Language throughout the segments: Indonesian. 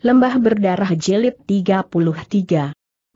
Lembah Berdarah Jilid 33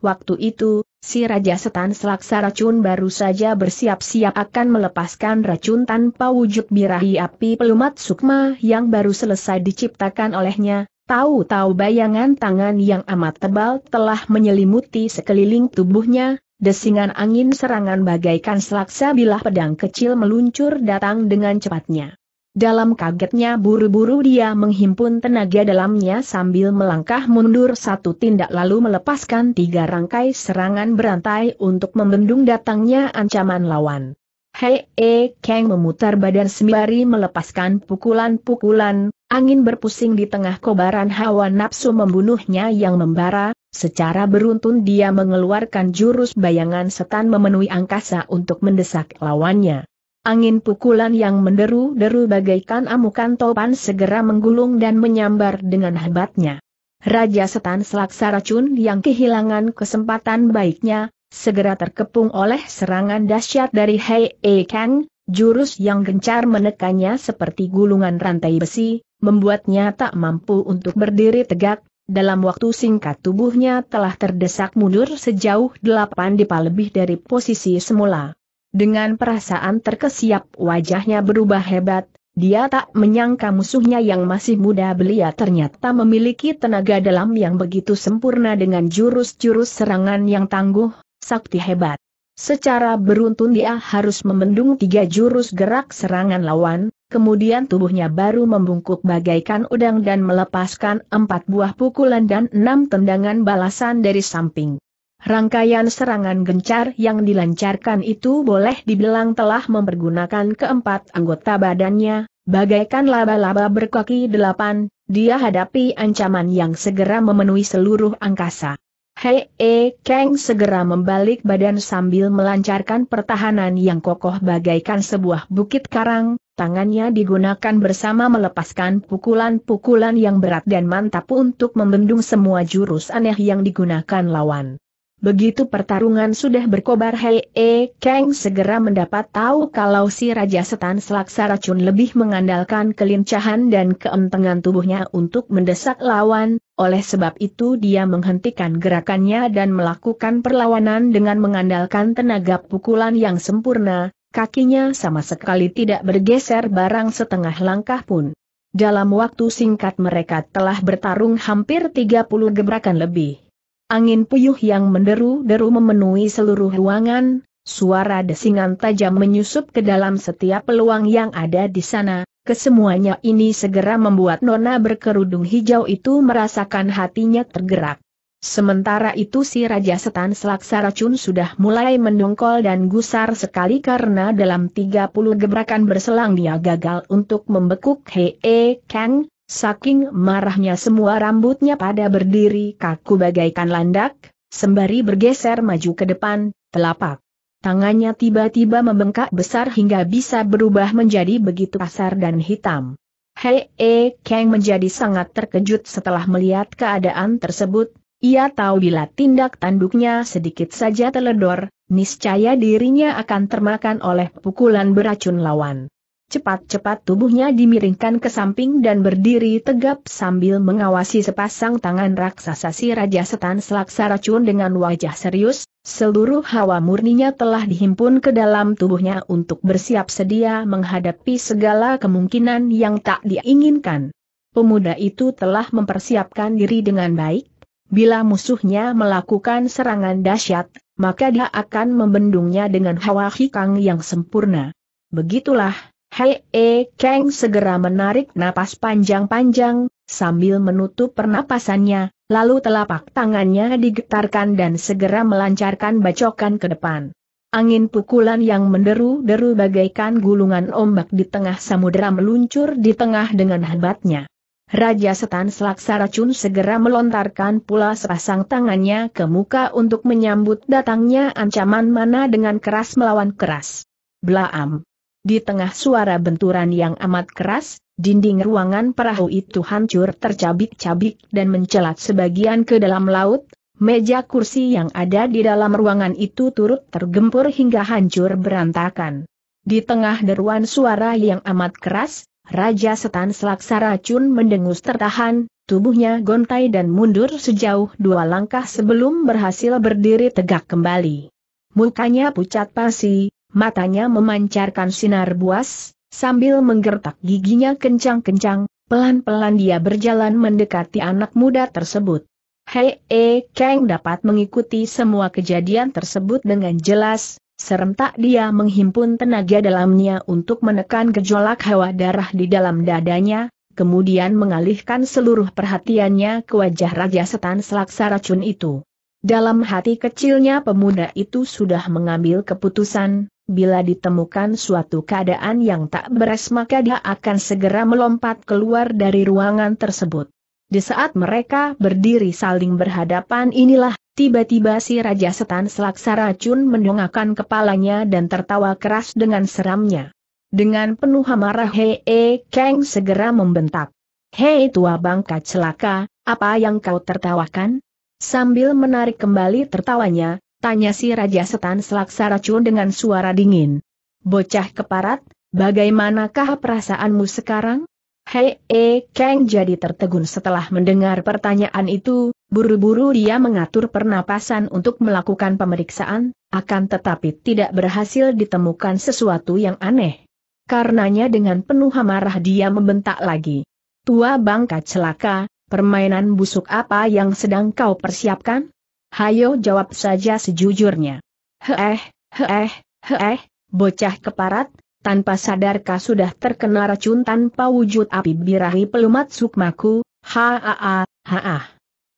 Waktu itu, si Raja Setan Selaksa Racun baru saja bersiap-siap akan melepaskan racun tanpa wujud birahi api pelumat sukma yang baru selesai diciptakan olehnya, tahu-tahu bayangan tangan yang amat tebal telah menyelimuti sekeliling tubuhnya, desingan angin serangan bagaikan selaksa bilah pedang kecil meluncur datang dengan cepatnya. Dalam kagetnya buru-buru dia menghimpun tenaga dalamnya sambil melangkah mundur satu tindak lalu melepaskan tiga rangkai serangan berantai untuk membendung datangnya ancaman lawan. Hei E Kang memutar badan sembari melepaskan pukulan-pukulan, angin berpusing di tengah kobaran hawa nafsu membunuhnya yang membara, secara beruntun dia mengeluarkan jurus bayangan setan memenuhi angkasa untuk mendesak lawannya. Angin pukulan yang menderu-deru bagaikan amukan topan segera menggulung dan menyambar dengan hebatnya. Raja Setan Selaksa Racun yang kehilangan kesempatan baiknya, segera terkepung oleh serangan dahsyat dari Hei E Kang, jurus yang gencar menekannya seperti gulungan rantai besi, membuatnya tak mampu untuk berdiri tegak, dalam waktu singkat tubuhnya telah terdesak mundur sejauh delapan dipa lebih dari posisi semula. Dengan perasaan terkesiap wajahnya berubah hebat, dia tak menyangka musuhnya yang masih muda belia ternyata memiliki tenaga dalam yang begitu sempurna dengan jurus-jurus serangan yang tangguh, sakti hebat. Secara beruntun dia harus membendung tiga jurus gerak serangan lawan, kemudian tubuhnya baru membungkuk bagaikan udang dan melepaskan empat buah pukulan dan enam tendangan balasan dari samping. Rangkaian serangan gencar yang dilancarkan itu boleh dibilang telah mempergunakan keempat anggota badannya, bagaikan laba-laba berkaki delapan, dia hadapi ancaman yang segera memenuhi seluruh angkasa. Hei E Kang segera membalik badan sambil melancarkan pertahanan yang kokoh bagaikan sebuah bukit karang, tangannya digunakan bersama melepaskan pukulan-pukulan yang berat dan mantap untuk membendung semua jurus aneh yang digunakan lawan. Begitu pertarungan sudah berkobar Hei E Kang segera mendapat tahu kalau si Raja Setan Selaksa Racun lebih mengandalkan kelincahan dan keempengan tubuhnya untuk mendesak lawan, oleh sebab itu dia menghentikan gerakannya dan melakukan perlawanan dengan mengandalkan tenaga pukulan yang sempurna, kakinya sama sekali tidak bergeser barang setengah langkah pun. Dalam waktu singkat mereka telah bertarung hampir 30 gebrakan lebih. Angin puyuh yang menderu-deru memenuhi seluruh ruangan, suara desingan tajam menyusup ke dalam setiap peluang yang ada di sana, kesemuanya ini segera membuat Nona berkerudung hijau itu merasakan hatinya tergerak. Sementara itu si Raja Setan Selaksa Racun sudah mulai mendongkol dan gusar sekali karena dalam 30 gebrakan berselang dia gagal untuk membekuk Hee Kang, Saking marahnya semua rambutnya pada berdiri kaku bagaikan landak, sembari bergeser maju ke depan, telapak. Tangannya tiba-tiba membengkak besar hingga bisa berubah menjadi begitu kasar dan hitam. Hei E Kang menjadi sangat terkejut setelah melihat keadaan tersebut, ia tahu bila tindak tanduknya sedikit saja teledor, niscaya dirinya akan termakan oleh pukulan beracun lawan. Cepat-cepat tubuhnya dimiringkan ke samping dan berdiri tegap sambil mengawasi sepasang tangan raksasa si Raja Setan Selaksa Racun dengan wajah serius, seluruh hawa murninya telah dihimpun ke dalam tubuhnya untuk bersiap sedia menghadapi segala kemungkinan yang tak diinginkan. Pemuda itu telah mempersiapkan diri dengan baik, bila musuhnya melakukan serangan dahsyat, maka dia akan membendungnya dengan hawa hikang yang sempurna. Begitulah, Hei E Kang segera menarik napas panjang-panjang, sambil menutup pernapasannya, lalu telapak tangannya digetarkan dan segera melancarkan bacokan ke depan. Angin pukulan yang menderu-deru bagaikan gulungan ombak di tengah samudera meluncur di tengah dengan hebatnya. Raja Setan Selaksa Racun segera melontarkan pula sepasang tangannya ke muka untuk menyambut datangnya ancaman mana dengan keras melawan keras. Blaam! Di tengah suara benturan yang amat keras, dinding ruangan perahu itu hancur tercabik-cabik dan mencelat sebagian ke dalam laut, meja kursi yang ada di dalam ruangan itu turut tergempur hingga hancur berantakan. Di tengah deruan suara yang amat keras, Raja Setan Selaksa Racun mendengus tertahan, tubuhnya gontai dan mundur sejauh dua langkah sebelum berhasil berdiri tegak kembali. Mukanya pucat pasi, matanya memancarkan sinar buas, sambil menggertak giginya kencang-kencang, pelan-pelan dia berjalan mendekati anak muda tersebut. Hei E Kang dapat mengikuti semua kejadian tersebut dengan jelas, serentak dia menghimpun tenaga dalamnya untuk menekan gejolak hawa darah di dalam dadanya, kemudian mengalihkan seluruh perhatiannya ke wajah Raja Setan Selaksa racun itu. Dalam hati kecilnya pemuda itu sudah mengambil keputusan, bila ditemukan suatu keadaan yang tak beres maka dia akan segera melompat keluar dari ruangan tersebut. Di saat mereka berdiri saling berhadapan inilah, tiba-tiba si Raja Setan Selaksa Racun mendongakkan kepalanya dan tertawa keras dengan seramnya. Dengan penuh amarah Hei e Kang segera membentak. Hei tua bangka celaka, apa yang kau tertawakan? Sambil menarik kembali tertawanya, tanya si Raja Setan Selaksa Racun dengan suara dingin. Bocah keparat, bagaimanakah perasaanmu sekarang? Hei, eh, Kang jadi tertegun setelah mendengar pertanyaan itu, buru-buru dia mengatur pernapasan untuk melakukan pemeriksaan, akan tetapi tidak berhasil ditemukan sesuatu yang aneh. Karenanya dengan penuh amarah dia membentak lagi. Tua bangka celaka, permainan busuk apa yang sedang kau persiapkan? Hayo jawab saja sejujurnya. Heeh, heeh, heeh, bocah keparat, tanpa sadarkah sudah terkena racun tanpa wujud api birahi pelumat sukmaku, haa, haa.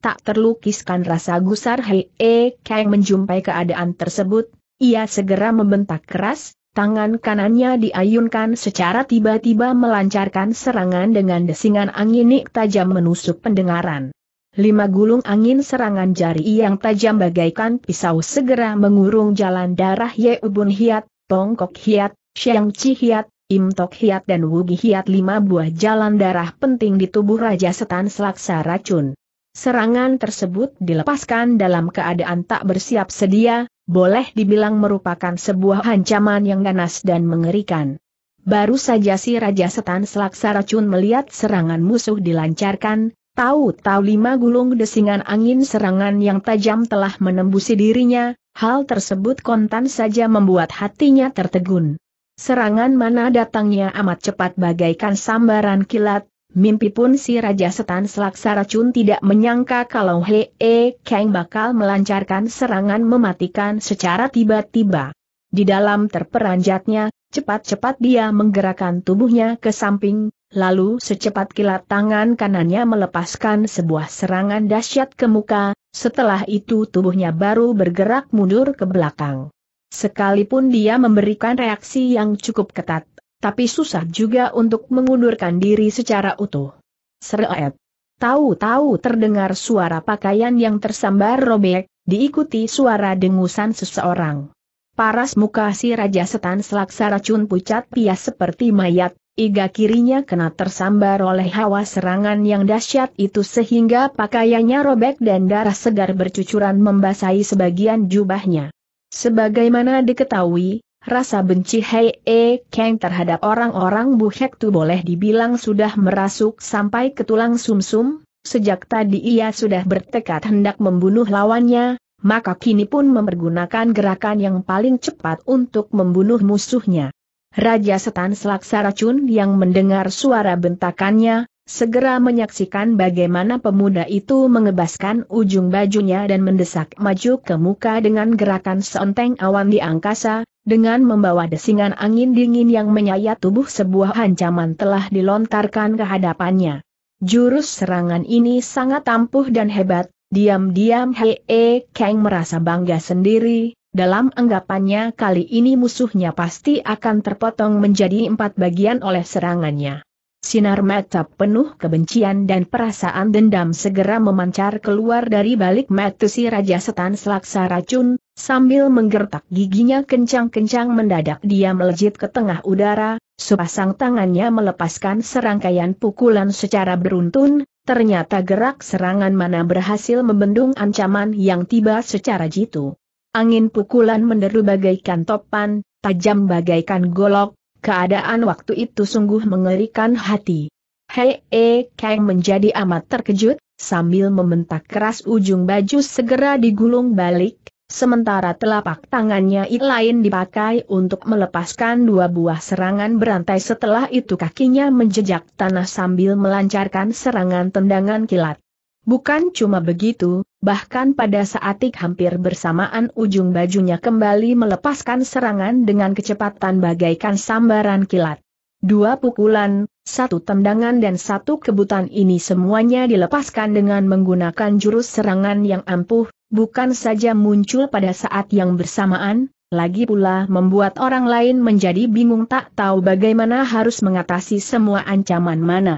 Tak terlukiskan rasa gusar Hei e eh, Kang menjumpai keadaan tersebut, ia segera membentak keras, Tangan kanannya diayunkan secara tiba-tiba melancarkan serangan dengan desingan angin tajam menusuk pendengaran. Lima gulung angin serangan jari yang tajam bagaikan pisau segera mengurung jalan darah Ye Ubun Hiat, Tongkok Hiat, Xiang Chi Hiat, Im Tok Hiat dan Wugi Hiat lima buah jalan darah penting di tubuh Raja Setan Selaksa Racun. Serangan tersebut dilepaskan dalam keadaan tak bersiap sedia, boleh dibilang merupakan sebuah ancaman yang ganas dan mengerikan. Baru saja si Raja Setan Selaksa Racun melihat serangan musuh dilancarkan, tahu-tahu lima gulung desingan angin serangan yang tajam telah menembusi dirinya, hal tersebut kontan saja membuat hatinya tertegun. Serangan mana datangnya amat cepat bagaikan sambaran kilat, Mimpi pun si Raja Setan Selaksa Racun tidak menyangka kalau Hee -he e Kang bakal melancarkan serangan mematikan secara tiba-tiba. Di dalam terperanjatnya, cepat-cepat dia menggerakkan tubuhnya ke samping, lalu secepat kilat tangan kanannya melepaskan sebuah serangan dahsyat ke muka, setelah itu tubuhnya baru bergerak mundur ke belakang. Sekalipun dia memberikan reaksi yang cukup ketat, tapi susah juga untuk mengundurkan diri secara utuh. Seret. Tahu-tahu terdengar suara pakaian yang tersambar robek, diikuti suara dengusan seseorang. Paras muka si Raja Setan selaksa racun pucat pias seperti mayat, iga kirinya kena tersambar oleh hawa serangan yang dahsyat itu sehingga pakaiannya robek dan darah segar bercucuran membasahi sebagian jubahnya. Sebagaimana diketahui, Rasa benci Hei E Kang terhadap orang-orang Buhek Tu boleh dibilang sudah merasuk sampai ke tulang sumsum, -sum, sejak tadi ia sudah bertekad hendak membunuh lawannya, maka kini pun mempergunakan gerakan yang paling cepat untuk membunuh musuhnya Raja Setan Selaksa Racun yang mendengar suara bentakannya, segera menyaksikan bagaimana pemuda itu mengebaskan ujung bajunya dan mendesak maju ke muka dengan gerakan seonteng awan di angkasa, dengan membawa desingan angin dingin yang menyayat tubuh sebuah ancaman telah dilontarkan ke hadapannya. Jurus serangan ini sangat tampuh dan hebat, diam-diam Hee Kang merasa bangga sendiri, dalam anggapannya kali ini musuhnya pasti akan terpotong menjadi empat bagian oleh serangannya. Sinar mata penuh kebencian dan perasaan dendam segera memancar keluar dari balik mata si Raja Setan Selaksa Racun, Sambil menggertak giginya kencang-kencang mendadak dia melejit ke tengah udara, sepasang tangannya melepaskan serangkaian pukulan secara beruntun, ternyata gerak serangan mana berhasil membendung ancaman yang tiba secara jitu. Angin pukulan menderu bagaikan topan, tajam bagaikan golok, keadaan waktu itu sungguh mengerikan hati. Hei E Kang menjadi amat terkejut, sambil membentak keras ujung baju segera digulung balik, Sementara telapak tangannya lain dipakai untuk melepaskan dua buah serangan berantai setelah itu kakinya menjejak tanah sambil melancarkan serangan tendangan kilat. Bukan cuma begitu, bahkan pada saat ik hampir bersamaan ujung bajunya kembali melepaskan serangan dengan kecepatan bagaikan sambaran kilat. Dua pukulan, satu tendangan dan satu kebutan ini semuanya dilepaskan dengan menggunakan jurus serangan yang ampuh, bukan saja muncul pada saat yang bersamaan, lagi pula membuat orang lain menjadi bingung tak tahu bagaimana harus mengatasi semua ancaman mana.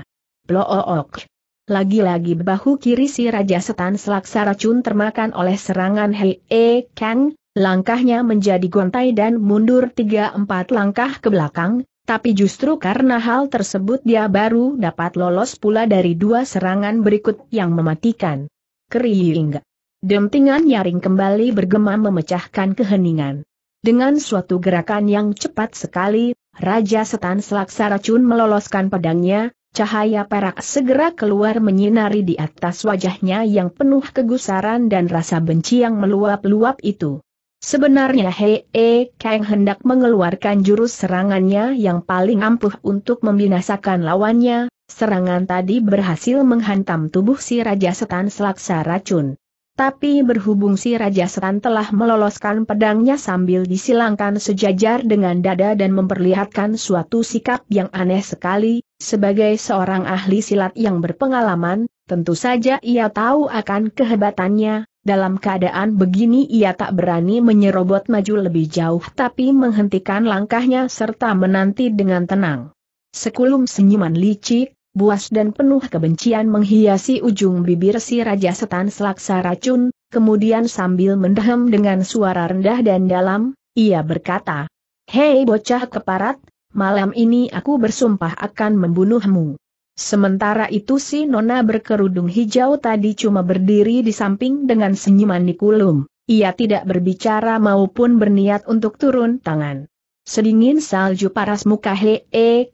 Blook. Lagi-lagi bahu kiri si Raja Setan Selaksa racun termakan oleh serangan Hei E Kang, langkahnya menjadi gontai dan mundur 3-4 langkah ke belakang, tapi justru karena hal tersebut dia baru dapat lolos pula dari dua serangan berikut yang mematikan. Kering. Dentingan nyaring kembali bergema memecahkan keheningan. Dengan suatu gerakan yang cepat sekali, Raja Setan Selaksa Racun meloloskan pedangnya, cahaya perak segera keluar menyinari di atas wajahnya yang penuh kegusaran dan rasa benci yang meluap-luap itu. Sebenarnya Hei e Kang hendak mengeluarkan jurus serangannya yang paling ampuh untuk membinasakan lawannya, serangan tadi berhasil menghantam tubuh si Raja Setan Selaksa Racun. Tapi berhubung si Raja Setan telah meloloskan pedangnya sambil disilangkan sejajar dengan dada dan memperlihatkan suatu sikap yang aneh sekali, sebagai seorang ahli silat yang berpengalaman, tentu saja ia tahu akan kehebatannya, dalam keadaan begini ia tak berani menyerobot maju lebih jauh tapi menghentikan langkahnya serta menanti dengan tenang. Sekulum senyuman licik, buas dan penuh kebencian menghiasi ujung bibir si Raja Setan selaksa racun, kemudian sambil mendehem dengan suara rendah dan dalam, ia berkata, Hei bocah keparat, malam ini aku bersumpah akan membunuhmu. Sementara itu si Nona berkerudung hijau tadi cuma berdiri di samping dengan senyuman nikulum, ia tidak berbicara maupun berniat untuk turun tangan. Sedingin salju paras muka -he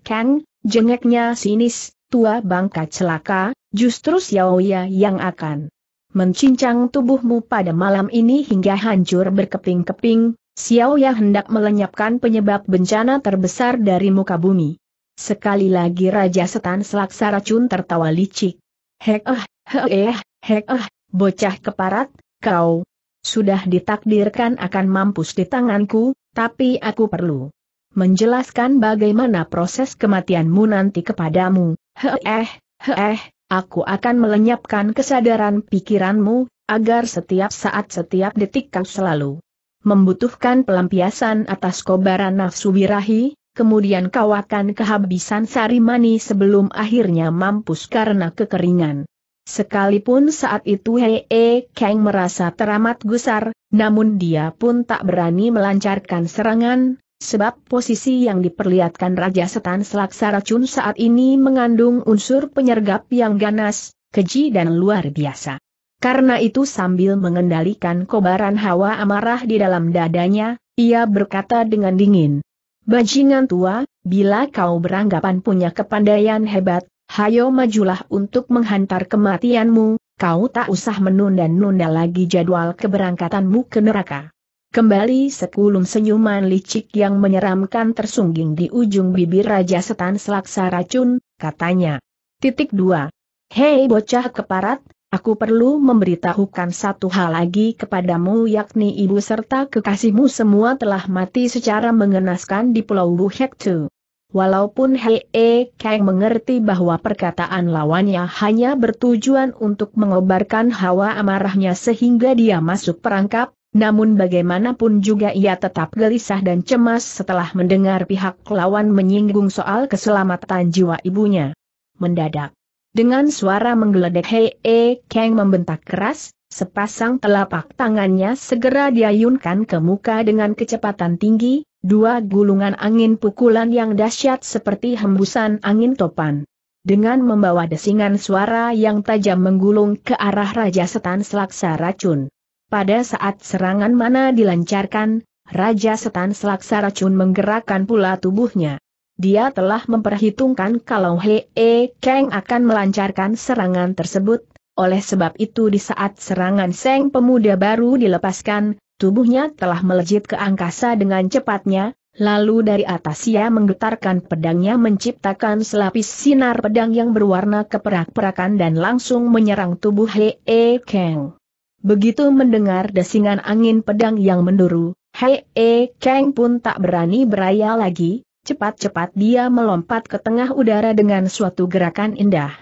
Kang, jengeknya sinis, tua bangka celaka, justru Xiaoya yang akan mencincang tubuhmu pada malam ini hingga hancur berkeping-keping, Xiaoya hendak melenyapkan penyebab bencana terbesar dari muka bumi. Sekali lagi Raja Setan Selaksa Racun tertawa licik. Hek eh, hek eh, hek eh, bocah keparat, kau sudah ditakdirkan akan mampus di tanganku, tapi aku perlu menjelaskan bagaimana proses kematianmu nanti kepadamu, Eh, he eh, aku akan melenyapkan kesadaran pikiranmu, agar setiap saat setiap detik kau selalu membutuhkan pelampiasan atas kobaran nafsu birahi, kemudian kau akan kehabisan sari mani sebelum akhirnya mampus karena kekeringan. Sekalipun saat itu Hei e Kang merasa teramat gusar, namun dia pun tak berani melancarkan serangan, sebab posisi yang diperlihatkan Raja Setan Selaksa Racun saat ini mengandung unsur penyergap yang ganas, keji dan luar biasa. Karena itu sambil mengendalikan kobaran hawa amarah di dalam dadanya, ia berkata dengan dingin. Bajingan tua, bila kau beranggapan punya kepandaian hebat, hayo majulah untuk menghantar kematianmu, kau tak usah menunda-nunda lagi jadwal keberangkatanmu ke neraka. Kembali sekulum senyuman licik yang menyeramkan tersungging di ujung bibir Raja Setan Selaksa Racun, katanya. Titik 2. Hei bocah keparat, aku perlu memberitahukan satu hal lagi kepadamu yakni ibu serta kekasihmu semua telah mati secara mengenaskan di Pulau Tu. Walaupun Hei Kang mengerti bahwa perkataan lawannya hanya bertujuan untuk mengobarkan hawa amarahnya sehingga dia masuk perangkap, namun bagaimanapun juga ia tetap gelisah dan cemas setelah mendengar pihak lawan menyinggung soal keselamatan jiwa ibunya. Mendadak. Dengan suara menggeledek Hei E Kang membentak keras, sepasang telapak tangannya segera diayunkan ke muka dengan kecepatan tinggi, dua gulungan angin pukulan yang dahsyat seperti hembusan angin topan. Dengan membawa desingan suara yang tajam menggulung ke arah Raja Setan Selaksa Racun. Pada saat serangan mana dilancarkan, Raja Setan Selaksa Racun menggerakkan pula tubuhnya. Dia telah memperhitungkan kalau Hee Kang akan melancarkan serangan tersebut, oleh sebab itu di saat serangan Seng Pemuda baru dilepaskan, tubuhnya telah melejit ke angkasa dengan cepatnya, Lalu dari atas ia menggetarkan pedangnya menciptakan selapis sinar pedang yang berwarna keperak-perakan dan langsung menyerang tubuh Hee Kang. Begitu mendengar desingan angin pedang yang menduru, Hei E Kang pun tak berani beraya lagi, cepat-cepat dia melompat ke tengah udara dengan suatu gerakan indah.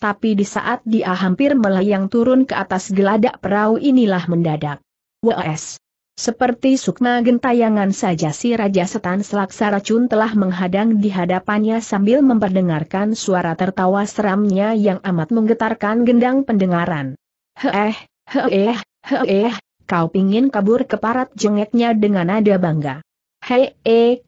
Tapi di saat dia hampir melayang turun ke atas geladak perahu inilah mendadak. WS. Seperti sukma gentayangan saja si Raja Setan Selaksa Racun telah menghadang di hadapannya sambil memperdengarkan suara tertawa seramnya yang amat menggetarkan gendang pendengaran. Heeh, Heeh, heeh, kau pingin kabur ke parat jengeknya dengan nada bangga. Hei,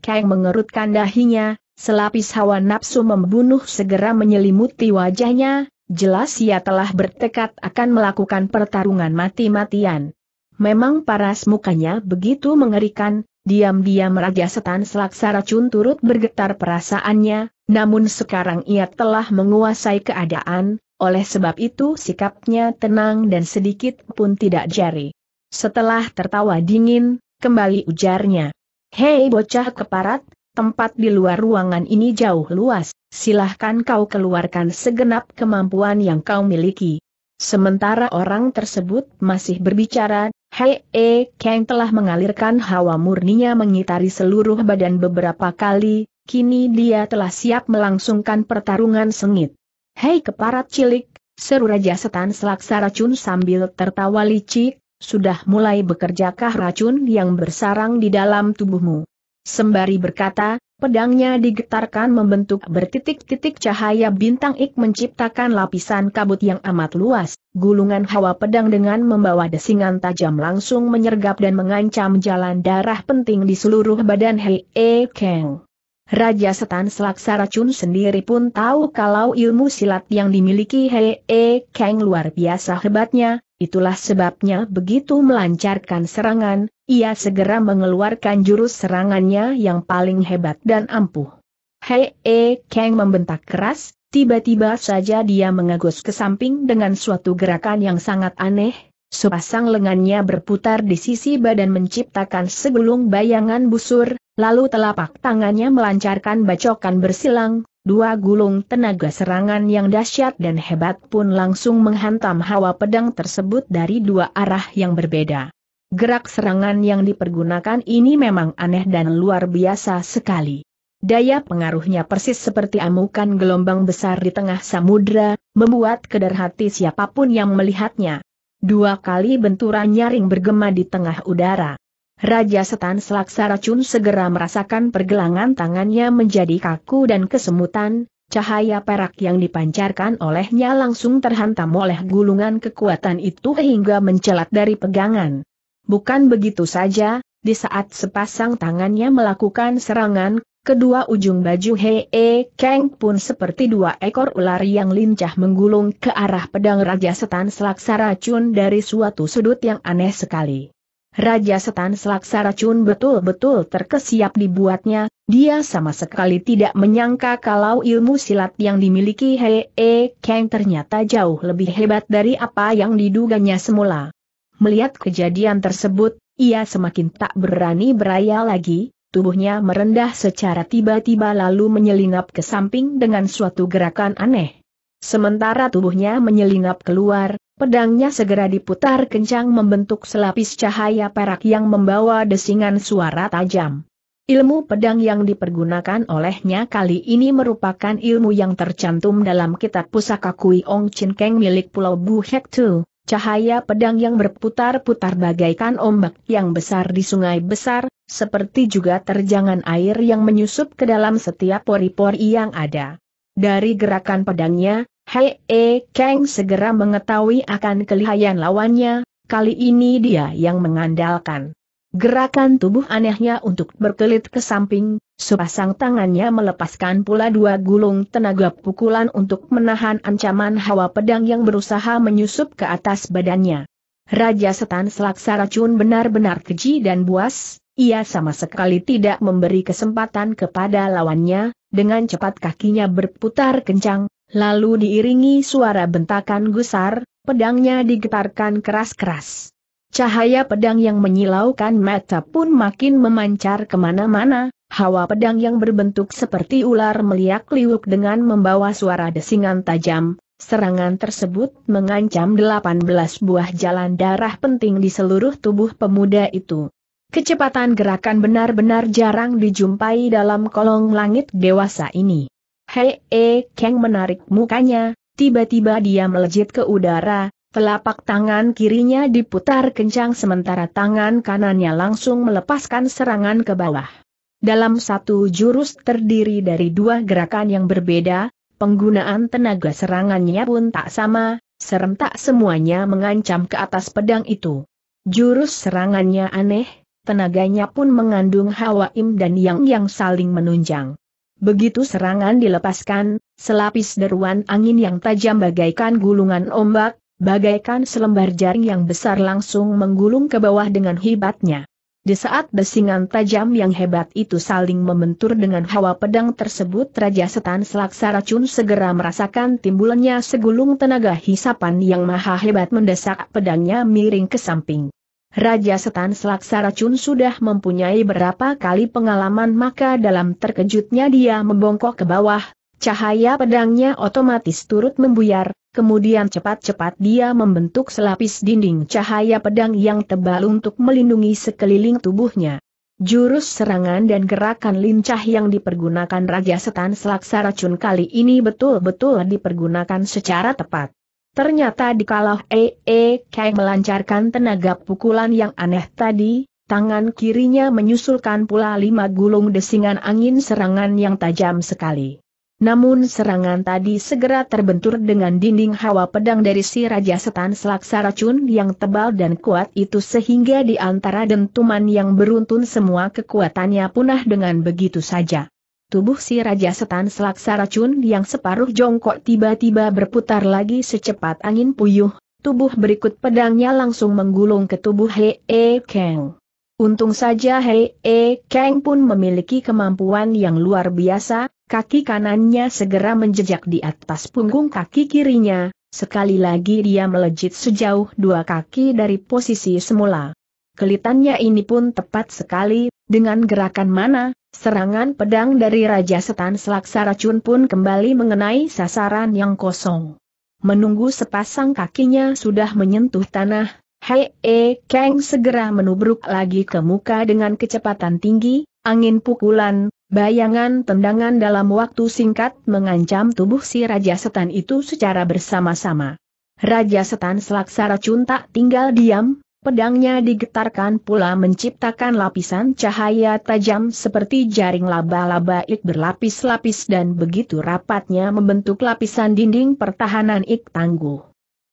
Kang mengerutkan dahinya, selapis hawa nafsu membunuh segera menyelimuti wajahnya, jelas ia telah bertekad akan melakukan pertarungan mati-matian. Memang paras mukanya begitu mengerikan, diam-diam Raja Setan Selaksara Racun turut bergetar perasaannya, namun sekarang ia telah menguasai keadaan, oleh sebab itu sikapnya tenang dan sedikit pun tidak jari. Setelah tertawa dingin, kembali ujarnya. Hei bocah keparat, tempat di luar ruangan ini jauh luas, silahkan kau keluarkan segenap kemampuan yang kau miliki. Sementara orang tersebut masih berbicara, Hei E Kang telah mengalirkan hawa murninya mengitari seluruh badan beberapa kali, kini dia telah siap melangsungkan pertarungan sengit. Hei keparat cilik, seru Raja Setan selaksa racun sambil tertawa licik, sudah mulai bekerjakah racun yang bersarang di dalam tubuhmu? Sembari berkata, pedangnya digetarkan membentuk bertitik-titik cahaya bintang ik menciptakan lapisan kabut yang amat luas, gulungan hawa pedang dengan membawa desingan tajam langsung menyergap dan mengancam jalan darah penting di seluruh badan Hei E Kang. Raja Setan Selaksa Racun sendiri pun tahu kalau ilmu silat yang dimiliki Hei e Kang luar biasa hebatnya, itulah sebabnya begitu melancarkan serangan, ia segera mengeluarkan jurus serangannya yang paling hebat dan ampuh. Hei e Kang membentak keras, tiba-tiba saja dia mengagus ke samping dengan suatu gerakan yang sangat aneh, Sepasang lengannya berputar di sisi badan menciptakan segulung bayangan busur, Lalu telapak tangannya melancarkan bacokan bersilang, dua gulung tenaga serangan yang dahsyat dan hebat pun langsung menghantam hawa pedang tersebut dari dua arah yang berbeda. Gerak serangan yang dipergunakan ini memang aneh dan luar biasa sekali. Daya pengaruhnya persis seperti amukan gelombang besar di tengah samudra, membuat kederhati hati siapapun yang melihatnya. Dua kali benturan nyaring bergema di tengah udara. Raja Setan Selaksa Racun segera merasakan pergelangan tangannya menjadi kaku dan kesemutan, cahaya perak yang dipancarkan olehnya langsung terhantam oleh gulungan kekuatan itu hingga mencelat dari pegangan. Bukan begitu saja, di saat sepasang tangannya melakukan serangan, kedua ujung baju Hee Kang pun seperti dua ekor ular yang lincah menggulung ke arah pedang Raja Setan Selaksa Racun dari suatu sudut yang aneh sekali. Raja Setan Selaksa racun betul-betul terkesiap dibuatnya, dia sama sekali tidak menyangka kalau ilmu silat yang dimiliki Hee E. Kang ternyata jauh lebih hebat dari apa yang diduganya semula. Melihat kejadian tersebut, ia semakin tak berani beraya lagi, tubuhnya merendah secara tiba-tiba lalu menyelinap ke samping dengan suatu gerakan aneh. Sementara tubuhnya menyelinap keluar, Pedangnya segera diputar kencang membentuk selapis cahaya perak yang membawa desingan suara tajam. Ilmu pedang yang dipergunakan olehnya kali ini merupakan ilmu yang tercantum dalam kitab pusaka Kui Ong Chin Keng milik Pulau Bu Hek Tu. Cahaya pedang yang berputar-putar bagaikan ombak yang besar di sungai besar, seperti juga terjangan air yang menyusup ke dalam setiap pori-pori yang ada. Dari gerakan pedangnya, Hei E eh, Kang segera mengetahui akan kelihayan lawannya, kali ini dia yang mengandalkan. Gerakan tubuh anehnya untuk berkelit ke samping, sepasang tangannya melepaskan pula dua gulung tenaga pukulan untuk menahan ancaman hawa pedang yang berusaha menyusup ke atas badannya. Raja setan selaksa racun benar-benar keji dan buas, ia sama sekali tidak memberi kesempatan kepada lawannya, dengan cepat kakinya berputar kencang, Lalu diiringi suara bentakan gusar, pedangnya digetarkan keras-keras. Cahaya pedang yang menyilaukan mata pun makin memancar kemana-mana, hawa pedang yang berbentuk seperti ular meliak liuk dengan membawa suara desingan tajam, Serangan tersebut mengancam 18 buah jalan darah penting di seluruh tubuh pemuda itu. Kecepatan gerakan benar-benar jarang dijumpai dalam kolong langit dewasa ini. Hei, eh, Kang menarik mukanya, tiba-tiba dia melejit ke udara, telapak tangan kirinya diputar kencang sementara tangan kanannya langsung melepaskan serangan ke bawah. Dalam satu jurus terdiri dari dua gerakan yang berbeda, penggunaan tenaga serangannya pun tak sama, serentak semuanya mengancam ke atas pedang itu. Jurus serangannya aneh, tenaganya pun mengandung hawa im dan yang yang saling menunjang. Begitu serangan dilepaskan, selapis deruan angin yang tajam bagaikan gulungan ombak, bagaikan selembar jaring yang besar langsung menggulung ke bawah dengan hebatnya. Di saat desingan tajam yang hebat itu saling membentur dengan hawa pedang tersebut Raja Setan Selaksa Racun segera merasakan timbulnya segulung tenaga hisapan yang maha hebat mendesak pedangnya miring ke samping. Raja Setan Selaksa Racun sudah mempunyai berapa kali pengalaman maka dalam terkejutnya dia membongkok ke bawah, cahaya pedangnya otomatis turut membuyar, kemudian cepat-cepat dia membentuk selapis dinding cahaya pedang yang tebal untuk melindungi sekeliling tubuhnya. Jurus serangan dan gerakan lincah yang dipergunakan Raja Setan Selaksa Racun kali ini betul-betul dipergunakan secara tepat. Ternyata dikalah E.E. Kai melancarkan tenaga pukulan yang aneh tadi, tangan kirinya menyusulkan pula lima gulung desingan angin serangan yang tajam sekali. Namun serangan tadi segera terbentur dengan dinding hawa pedang dari si Raja Setan Selaksa Racun yang tebal dan kuat itu sehingga di antara dentuman yang beruntun semua kekuatannya punah dengan begitu saja. Tubuh si Raja Setan selaksa racun yang separuh jongkok tiba-tiba berputar lagi secepat angin puyuh, tubuh berikut pedangnya langsung menggulung ke tubuh Hei E Kang. Untung saja Hei E Kang pun memiliki kemampuan yang luar biasa, kaki kanannya segera menjejak di atas punggung kaki kirinya, sekali lagi dia melejit sejauh dua kaki dari posisi semula. Kelitannya ini pun tepat sekali, dengan gerakan mana, serangan pedang dari Raja Setan Selaksa Racun pun kembali mengenai sasaran yang kosong. Menunggu sepasang kakinya sudah menyentuh tanah, Hei E Kang segera menubruk lagi ke muka dengan kecepatan tinggi, angin pukulan, bayangan tendangan dalam waktu singkat mengancam tubuh si Raja Setan itu secara bersama-sama. Raja Setan Selaksa Racun tak tinggal diam, Pedangnya digetarkan pula menciptakan lapisan cahaya tajam seperti jaring laba-laba ik berlapis-lapis dan begitu rapatnya membentuk lapisan dinding pertahanan ik tangguh.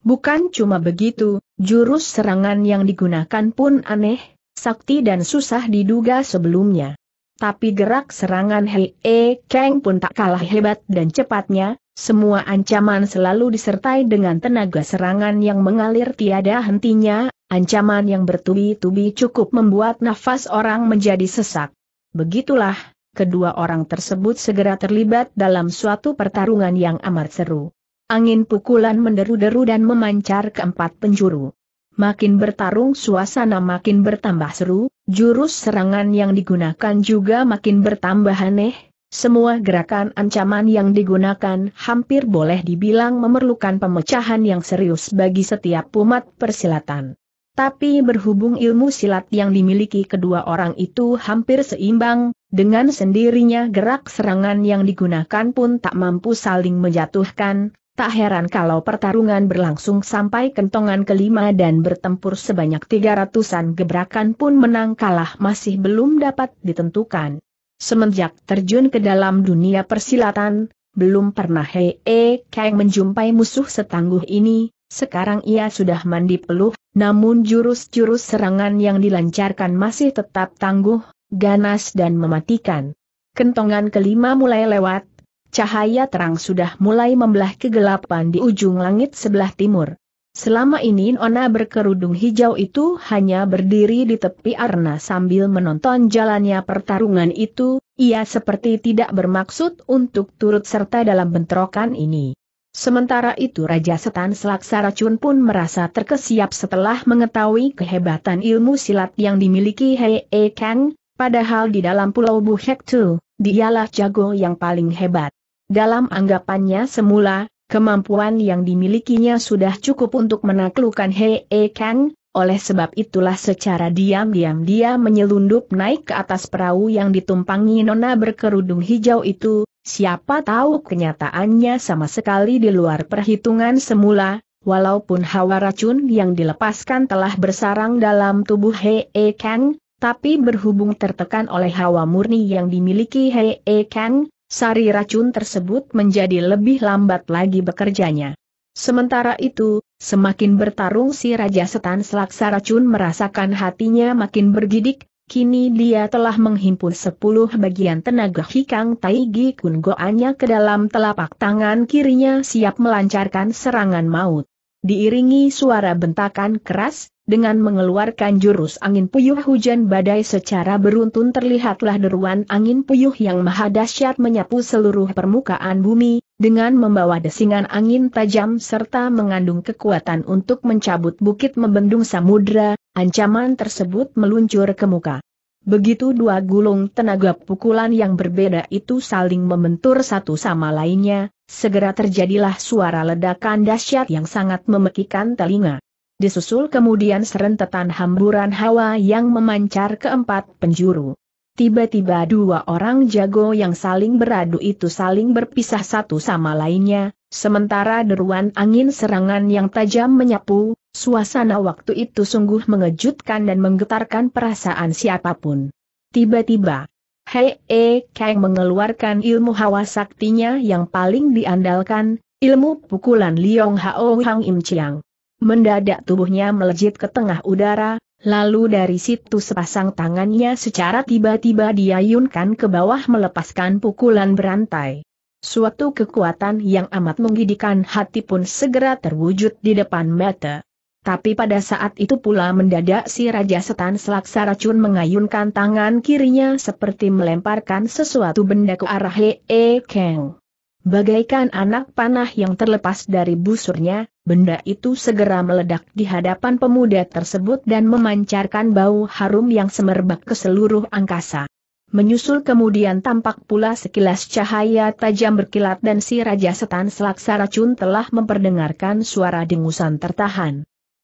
Bukan cuma begitu, jurus serangan yang digunakan pun aneh, sakti dan susah diduga sebelumnya. Tapi gerak serangan Hei E Kang pun tak kalah hebat dan cepatnya, semua ancaman selalu disertai dengan tenaga serangan yang mengalir tiada hentinya, Ancaman yang bertubi-tubi cukup membuat nafas orang menjadi sesak. Begitulah, kedua orang tersebut segera terlibat dalam suatu pertarungan yang amat seru. Angin pukulan menderu-deru dan memancar keempat penjuru. Makin bertarung suasana makin bertambah seru, jurus serangan yang digunakan juga makin bertambah aneh, semua gerakan ancaman yang digunakan hampir boleh dibilang memerlukan pemecahan yang serius bagi setiap umat persilatan tapi berhubung ilmu silat yang dimiliki kedua orang itu hampir seimbang, dengan sendirinya gerak serangan yang digunakan pun tak mampu saling menjatuhkan, tak heran kalau pertarungan berlangsung sampai kentongan kelima dan bertempur sebanyak tiga ratusan gebrakan pun menang kalah masih belum dapat ditentukan. Semenjak terjun ke dalam dunia persilatan, belum pernah Hei e Kang menjumpai musuh setangguh ini, sekarang ia sudah mandi peluh, namun jurus-jurus serangan yang dilancarkan masih tetap tangguh, ganas dan mematikan. Kentongan kelima mulai lewat, cahaya terang sudah mulai membelah kegelapan di ujung langit sebelah timur. Selama ini Nona berkerudung hijau itu hanya berdiri di tepi arna sambil menonton jalannya pertarungan itu, ia seperti tidak bermaksud untuk turut serta dalam bentrokan ini. Sementara itu Raja Setan Selaksa Racun pun merasa terkesiap setelah mengetahui kehebatan ilmu silat yang dimiliki Hei e Kang, padahal di dalam pulau Buhek Tu, dialah jago yang paling hebat. Dalam anggapannya semula, kemampuan yang dimilikinya sudah cukup untuk menaklukkan Hei e Kang, oleh sebab itulah secara diam-diam dia menyelundup naik ke atas perahu yang ditumpangi nona berkerudung hijau itu, Siapa tahu kenyataannya sama sekali di luar perhitungan semula, walaupun hawa racun yang dilepaskan telah bersarang dalam tubuh Hei -he e Kang, tapi berhubung tertekan oleh hawa murni yang dimiliki Hei -he e Kang, sari racun tersebut menjadi lebih lambat lagi bekerjanya. Sementara itu, semakin bertarung si Raja Setan Selaksa Racun merasakan hatinya makin bergidik, Kini dia telah menghimpun sepuluh bagian tenaga Hikang Taigi Kun Goanya ke dalam telapak tangan kirinya siap melancarkan serangan maut. Diiringi suara bentakan keras, dengan mengeluarkan jurus angin puyuh hujan badai secara beruntun terlihatlah deruan angin puyuh yang maha dahsyat menyapu seluruh permukaan bumi, dengan membawa desingan angin tajam serta mengandung kekuatan untuk mencabut bukit membendung samudra, Ancaman tersebut meluncur ke muka. Begitu dua gulung tenaga pukulan yang berbeda itu saling membentur satu sama lainnya, segera terjadilah suara ledakan dahsyat yang sangat memekikan telinga. Disusul kemudian serentetan hamburan hawa yang memancar ke empat penjuru. Tiba-tiba dua orang jago yang saling beradu itu saling berpisah satu sama lainnya, sementara deruan angin serangan yang tajam menyapu, Suasana waktu itu sungguh mengejutkan dan menggetarkan perasaan siapapun. Tiba-tiba, Hei E Kang mengeluarkan ilmu hawa saktinya yang paling diandalkan, ilmu pukulan Liong Hao Hang Im Chiang. Mendadak tubuhnya melejit ke tengah udara, lalu dari situ sepasang tangannya secara tiba-tiba diayunkan ke bawah melepaskan pukulan berantai. Suatu kekuatan yang amat menggidikan hati pun segera terwujud di depan mata. Tapi pada saat itu pula mendadak si Raja Setan Selaksa Racun mengayunkan tangan kirinya seperti melemparkan sesuatu benda ke arah Hee Kang. Bagaikan anak panah yang terlepas dari busurnya, benda itu segera meledak di hadapan pemuda tersebut dan memancarkan bau harum yang semerbak ke seluruh angkasa. Menyusul kemudian tampak pula sekilas cahaya tajam berkilat dan si Raja Setan Selaksa Racun telah memperdengarkan suara dengusan tertahan.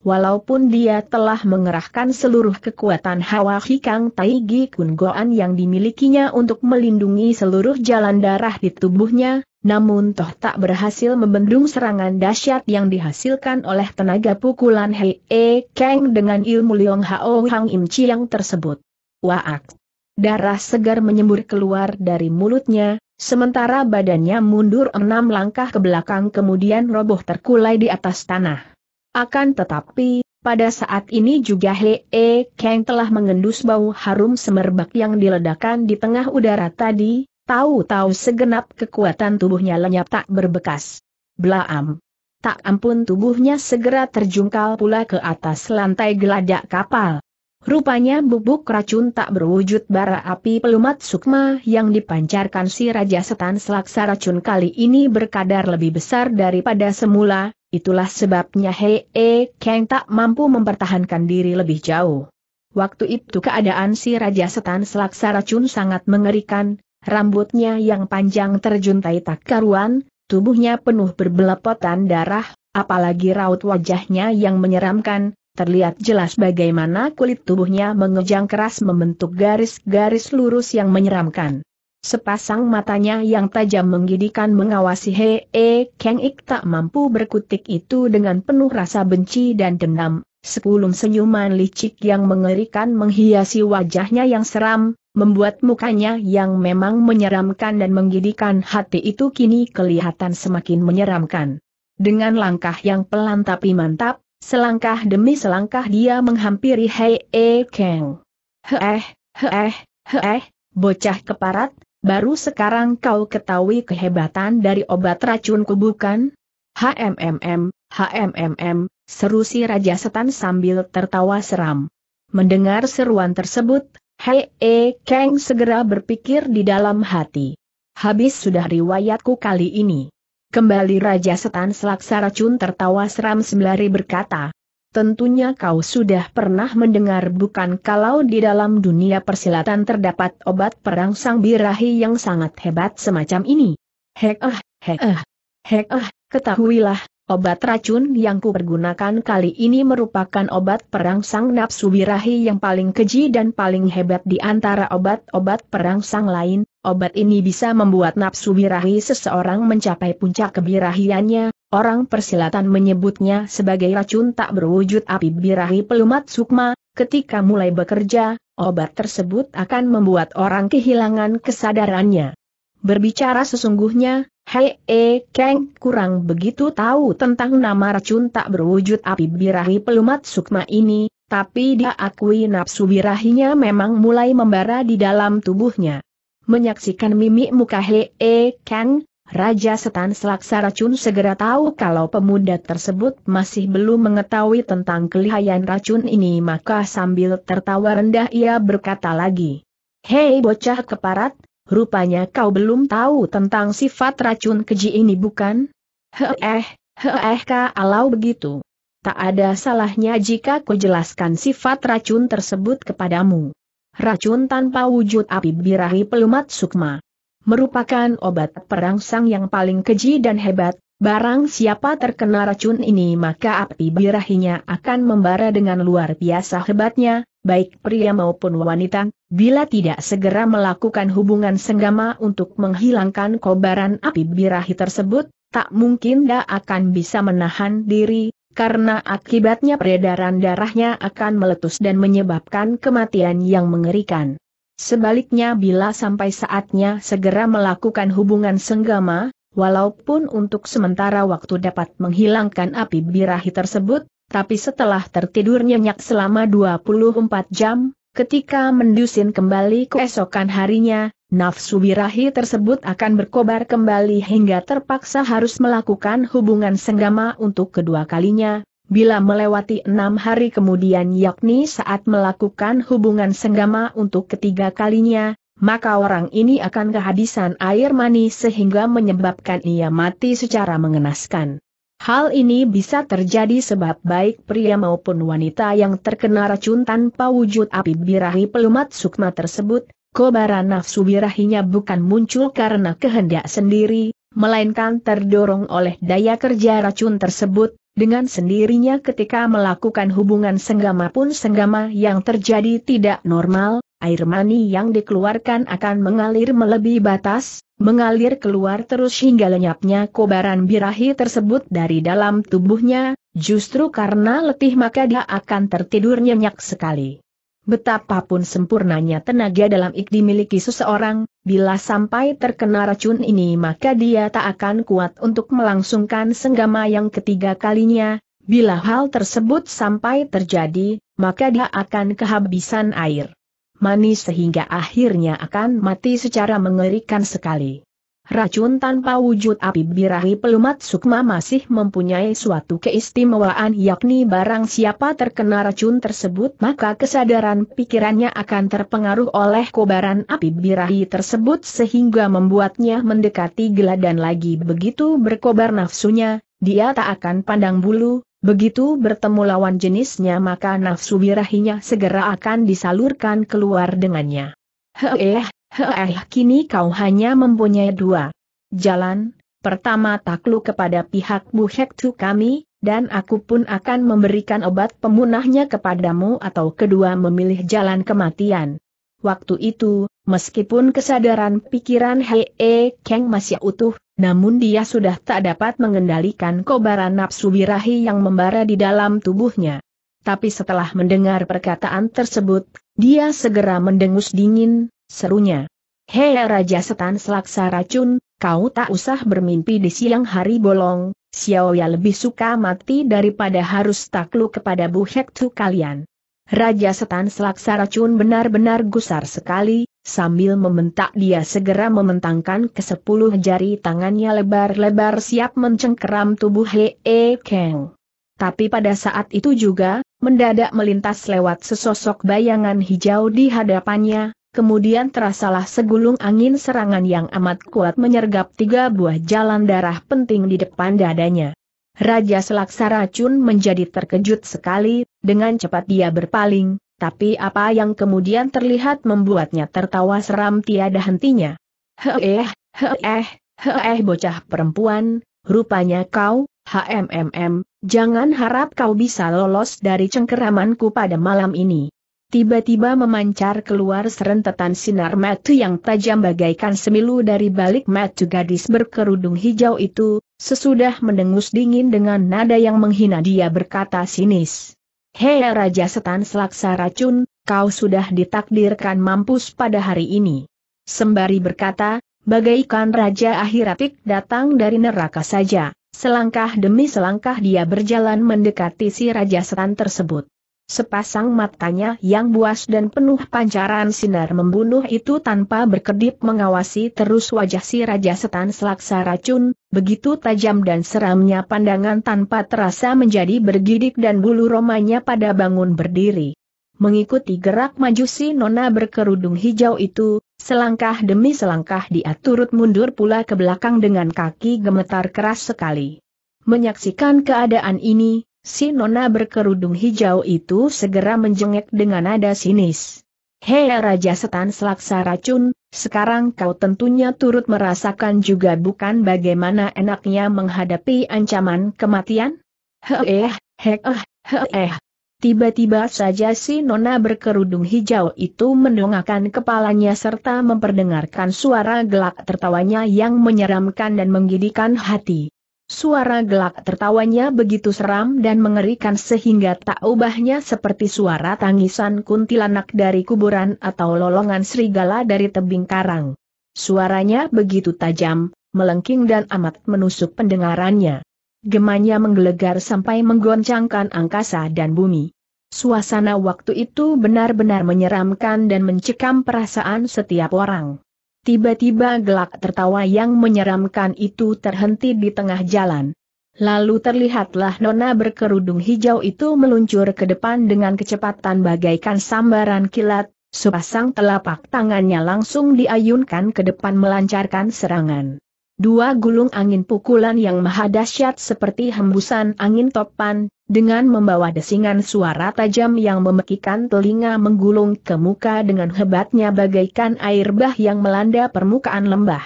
Walaupun dia telah mengerahkan seluruh kekuatan Hawa Hikang Taigi Kun Goan yang dimilikinya untuk melindungi seluruh jalan darah di tubuhnya, namun toh tak berhasil membendung serangan dahsyat yang dihasilkan oleh tenaga pukulan Hei E Kang dengan ilmu Liong Hao Hang Im Chiang tersebut. Waak! Darah segar menyembur keluar dari mulutnya, sementara badannya mundur enam langkah ke belakang kemudian roboh terkulai di atas tanah. Akan tetapi, pada saat ini juga He -E Kang telah mengendus bau harum semerbak yang diledakan di tengah udara tadi, tahu-tahu segenap kekuatan tubuhnya lenyap tak berbekas. Blaam. Tak ampun tubuhnya segera terjungkal pula ke atas lantai geladak kapal. Rupanya bubuk racun tak berwujud bara api pelumat sukma yang dipancarkan si Raja Setan Selaksa racun kali ini berkadar lebih besar daripada semula, Itulah sebabnya Hei E Kang tak mampu mempertahankan diri lebih jauh. Waktu itu keadaan si Raja Setan Selaksa Racun sangat mengerikan, rambutnya yang panjang terjuntai tak karuan, tubuhnya penuh berbelepotan darah, apalagi raut wajahnya yang menyeramkan, terlihat jelas bagaimana kulit tubuhnya mengejang keras membentuk garis-garis lurus yang menyeramkan. Sepasang matanya yang tajam menggidikan mengawasi Hee E Kang Ik tak mampu berkutik itu dengan penuh rasa benci dan dendam. Sekulum senyuman licik yang mengerikan menghiasi wajahnya yang seram, membuat mukanya yang memang menyeramkan dan menggidikan hati itu kini kelihatan semakin menyeramkan. Dengan langkah yang pelan tapi mantap, selangkah demi selangkah dia menghampiri Hei E Kang. Heh, heeh, heeh, bocah keparat, baru sekarang kau ketahui kehebatan dari obat racunku bukan? HMMM, HMMM, seru si Raja Setan sambil tertawa seram. Mendengar seruan tersebut, Hei E Kang segera berpikir di dalam hati. Habis sudah riwayatku kali ini. Kembali Raja Setan Selaksa Racun tertawa seram sembari berkata, Tentunya kau sudah pernah mendengar bukan kalau di dalam dunia persilatan terdapat obat perang sang birahi yang sangat hebat semacam ini. Hek eh, hek eh, hek eh, ketahuilah, obat racun yang kupergunakan kali ini merupakan obat perang sang nafsu birahi yang paling keji dan paling hebat di antara obat-obat perang sang lain, obat ini bisa membuat nafsu birahi seseorang mencapai puncak kebirahiannya, orang persilatan menyebutnya sebagai racun tak berwujud api birahi pelumat sukma, ketika mulai bekerja, obat tersebut akan membuat orang kehilangan kesadarannya. Berbicara sesungguhnya, Hei E Keng kurang begitu tahu tentang nama racun tak berwujud api birahi pelumat sukma ini, tapi dia akui nafsu birahinya memang mulai membara di dalam tubuhnya. Menyaksikan mimik muka Hee Kang, Raja Setan Selaksa Racun segera tahu kalau pemuda tersebut masih belum mengetahui tentang kelihayan racun ini maka sambil tertawa rendah ia berkata lagi. Hei bocah keparat, rupanya kau belum tahu tentang sifat racun keji ini bukan? Heeh, heeh kalau begitu. Tak ada salahnya jika ku jelaskan sifat racun tersebut kepadamu. Racun tanpa wujud api birahi pelumat sukma. Merupakan obat perangsang yang paling keji dan hebat, barang siapa terkena racun ini maka api birahinya akan membara dengan luar biasa hebatnya, baik pria maupun wanita, bila tidak segera melakukan hubungan senggama untuk menghilangkan kobaran api birahi tersebut, tak mungkin dia akan bisa menahan diri, karena akibatnya peredaran darahnya akan meletus dan menyebabkan kematian yang mengerikan. Sebaliknya bila sampai saatnya segera melakukan hubungan senggama, walaupun untuk sementara waktu dapat menghilangkan api birahi tersebut, tapi setelah tertidur nyenyak selama 24 jam, ketika mendusin kembali keesokan harinya, nafsu birahi tersebut akan berkobar kembali hingga terpaksa harus melakukan hubungan senggama untuk kedua kalinya, bila melewati enam hari kemudian yakni saat melakukan hubungan senggama untuk ketiga kalinya, maka orang ini akan kehabisan air mani sehingga menyebabkan ia mati secara mengenaskan. Hal ini bisa terjadi sebab baik pria maupun wanita yang terkena racun tanpa wujud api birahi pelumat sukma tersebut, kobaran nafsu birahinya bukan muncul karena kehendak sendiri, melainkan terdorong oleh daya kerja racun tersebut, dengan sendirinya ketika melakukan hubungan senggama pun senggama yang terjadi tidak normal, air mani yang dikeluarkan akan mengalir melebihi batas, mengalir keluar terus hingga lenyapnya kobaran birahi tersebut dari dalam tubuhnya, justru karena letih maka dia akan tertidur nyenyak sekali. Betapapun sempurnanya tenaga dalam ik dimiliki seseorang, bila sampai terkena racun ini maka dia tak akan kuat untuk melangsungkan senggama yang ketiga kalinya, bila hal tersebut sampai terjadi, maka dia akan kehabisan air manis sehingga akhirnya akan mati secara mengerikan sekali. Racun tanpa wujud api birahi pelumat sukma masih mempunyai suatu keistimewaan yakni barang siapa terkena racun tersebut maka kesadaran pikirannya akan terpengaruh oleh kobaran api birahi tersebut sehingga membuatnya mendekati geladan lagi begitu berkobar nafsunya, dia tak akan pandang bulu, Begitu bertemu lawan jenisnya maka nafsu birahinya segera akan disalurkan keluar dengannya. heeh. Heeh, kini kau hanya mempunyai dua jalan, pertama takluk kepada pihak tu kami, dan aku pun akan memberikan obat pemunahnya kepadamu atau kedua memilih jalan kematian. Waktu itu, meskipun kesadaran pikiran Hee Kang masih utuh, namun dia sudah tak dapat mengendalikan kobaran nafsu birahi yang membara di dalam tubuhnya. Tapi setelah mendengar perkataan tersebut, dia segera mendengus dingin, Serunya. Hei Raja Setan Selaksa Racun, kau tak usah bermimpi di siang hari bolong, Xiaoya lebih suka mati daripada harus takluk kepada Bu Hektu kalian. Raja Setan Selaksa Racun benar-benar gusar sekali, sambil membentak dia segera mementangkan ke sepuluh jari tangannya lebar-lebar siap mencengkeram tubuh Hee Kang. Tapi pada saat itu juga, mendadak melintas lewat sesosok bayangan hijau di hadapannya, kemudian terasalah segulung angin serangan yang amat kuat menyergap tiga buah jalan darah penting di depan dadanya. Raja Selaksa Racun menjadi terkejut sekali, dengan cepat dia berpaling, tapi apa yang kemudian terlihat membuatnya tertawa seram tiada hentinya. Heeh, heeh, heeh bocah perempuan, rupanya kau, HMMM, jangan harap kau bisa lolos dari cengkeramanku pada malam ini. Tiba-tiba memancar keluar serentetan sinar mata yang tajam bagaikan semilu dari balik mata gadis berkerudung hijau itu, sesudah mendengus dingin dengan nada yang menghina dia berkata sinis. Hei Raja Setan Selaksa Racun, kau sudah ditakdirkan mampus pada hari ini. Sembari berkata, bagaikan Raja akhiratik datang dari neraka saja, selangkah demi selangkah dia berjalan mendekati si Raja Setan tersebut. Sepasang matanya yang buas dan penuh pancaran sinar membunuh itu tanpa berkedip mengawasi terus wajah si Raja Setan selaksa racun, begitu tajam dan seramnya pandangan tanpa terasa menjadi bergidik dan bulu romanya pada bangun berdiri. Mengikuti gerak maju si nona berkerudung hijau itu, selangkah demi selangkah dia turut mundur pula ke belakang dengan kaki gemetar keras sekali. Menyaksikan keadaan ini, Si nona berkerudung hijau itu segera menjengek dengan nada sinis. Hei Raja Setan Selaksa Racun, sekarang kau tentunya turut merasakan juga bukan bagaimana enaknya menghadapi ancaman kematian? Heeh, heeh, heh. Tiba-tiba saja si nona berkerudung hijau itu mendongakkan kepalanya serta memperdengarkan suara gelak tertawanya yang menyeramkan dan menggidikan hati. Suara gelak tertawanya begitu seram dan mengerikan sehingga tak ubahnya seperti suara tangisan kuntilanak dari kuburan atau lolongan serigala dari tebing karang. Suaranya begitu tajam, melengking dan amat menusuk pendengarannya. Gemanya menggelegar sampai menggoncangkan angkasa dan bumi. Suasana waktu itu benar-benar menyeramkan dan mencekam perasaan setiap orang. Tiba-tiba gelak tertawa yang menyeramkan itu terhenti di tengah jalan. Lalu terlihatlah nona berkerudung hijau itu meluncur ke depan dengan kecepatan bagaikan sambaran kilat, sepasang telapak tangannya langsung diayunkan ke depan melancarkan serangan. Dua gulung angin pukulan yang maha dahsyat seperti hembusan angin topan, dengan membawa desingan suara tajam yang memekikan telinga menggulung ke muka dengan hebatnya bagaikan air bah yang melanda permukaan lembah.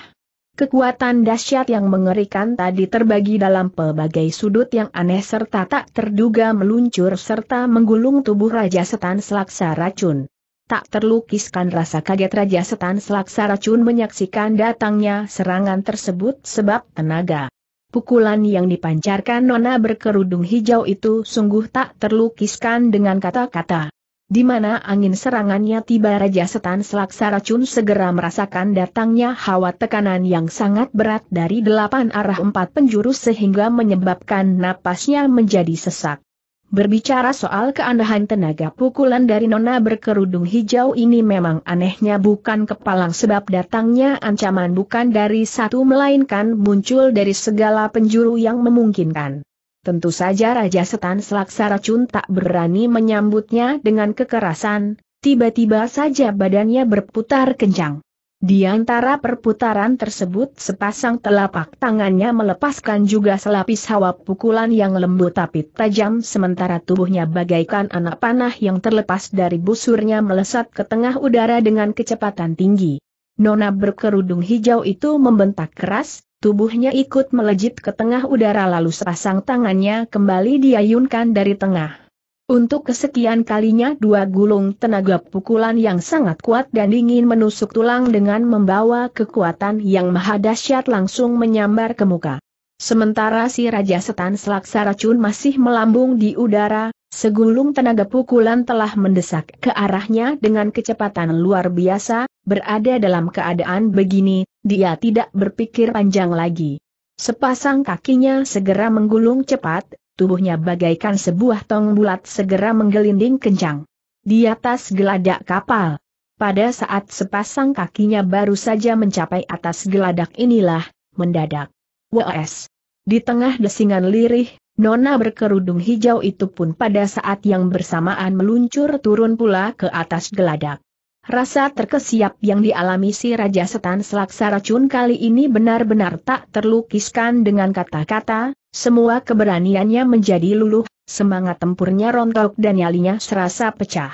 Kekuatan dahsyat yang mengerikan tadi terbagi dalam pelbagai sudut yang aneh serta tak terduga meluncur serta menggulung tubuh Raja Setan Selaksa Racun. Tak terlukiskan rasa kaget Raja Setan Selaksa Racun menyaksikan datangnya serangan tersebut sebab tenaga Pukulan yang dipancarkan Nona berkerudung hijau itu sungguh tak terlukiskan dengan kata-kata. Di mana angin serangannya tiba Raja Setan Selaksa Racun segera merasakan datangnya hawa tekanan yang sangat berat dari delapan arah empat penjuru sehingga menyebabkan napasnya menjadi sesak. Berbicara soal keandahan tenaga pukulan dari nona berkerudung hijau ini memang anehnya bukan kepalang sebab datangnya ancaman bukan dari satu melainkan muncul dari segala penjuru yang memungkinkan. Tentu saja Raja Setan Selaksa Racun tak berani menyambutnya dengan kekerasan, tiba-tiba saja badannya berputar kencang. Di antara perputaran tersebut sepasang telapak tangannya melepaskan juga selapis hawa pukulan yang lembut tapi tajam sementara tubuhnya bagaikan anak panah yang terlepas dari busurnya melesat ke tengah udara dengan kecepatan tinggi. Nona berkerudung hijau itu membentak keras, tubuhnya ikut melejit ke tengah udara lalu sepasang tangannya kembali diayunkan dari tengah. Untuk kesekian kalinya dua gulung tenaga pukulan yang sangat kuat dan dingin menusuk tulang dengan membawa kekuatan yang maha dahsyat langsung menyambar ke muka. Sementara si Raja Setan Selaksa Racun masih melambung di udara, segulung tenaga pukulan telah mendesak ke arahnya dengan kecepatan luar biasa, berada dalam keadaan begini, dia tidak berpikir panjang lagi. Sepasang kakinya segera menggulung cepat, tubuhnya bagaikan sebuah tong bulat segera menggelinding kencang. Di atas geladak kapal. Pada saat sepasang kakinya baru saja mencapai atas geladak inilah, mendadak. WS. Di tengah desingan lirih, nona berkerudung hijau itu pun pada saat yang bersamaan meluncur turun pula ke atas geladak. Rasa terkesiap yang dialami si Raja Setan Selaksa racun kali ini benar-benar tak terlukiskan dengan kata-kata, semua keberaniannya menjadi luluh, semangat tempurnya rontok dan nyalinya serasa pecah.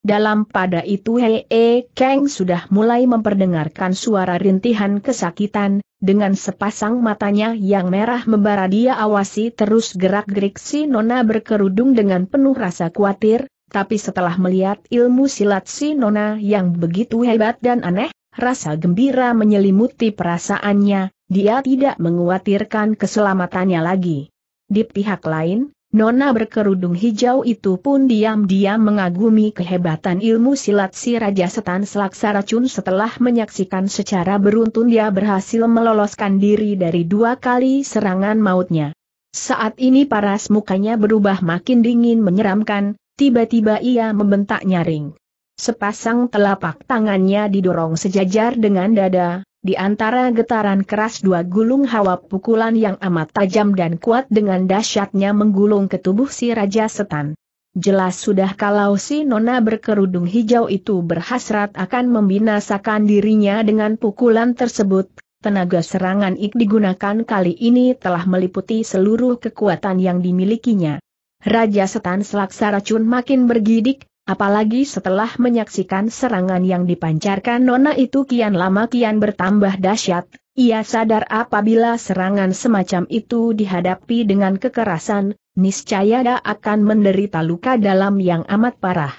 Dalam pada itu Hei -he e Kang sudah mulai memperdengarkan suara rintihan kesakitan, dengan sepasang matanya yang merah membara dia awasi terus gerak-gerik si Nona berkerudung dengan penuh rasa khawatir, tapi setelah melihat ilmu silat si Nona yang begitu hebat dan aneh, rasa gembira menyelimuti perasaannya, dia tidak menguatirkan keselamatannya lagi. Di pihak lain, Nona berkerudung hijau itu pun diam-diam mengagumi kehebatan ilmu silat si Raja Setan Selaksa Racun setelah menyaksikan secara beruntun dia berhasil meloloskan diri dari dua kali serangan mautnya. Saat ini paras mukanya berubah makin dingin menyeramkan, Tiba-tiba ia membentak nyaring. Sepasang telapak tangannya didorong sejajar dengan dada, di antara getaran keras dua gulung hawa pukulan yang amat tajam dan kuat dengan dahsyatnya menggulung ke tubuh si Raja Setan. Jelas sudah kalau si Nona berkerudung hijau itu berhasrat akan membinasakan dirinya dengan pukulan tersebut, tenaga serangan ik digunakan kali ini telah meliputi seluruh kekuatan yang dimilikinya. Raja Setan Selaksa Racun makin bergidik, apalagi setelah menyaksikan serangan yang dipancarkan Nona itu kian lama kian bertambah dahsyat. Ia sadar apabila serangan semacam itu dihadapi dengan kekerasan, niscaya dia akan menderita luka dalam yang amat parah.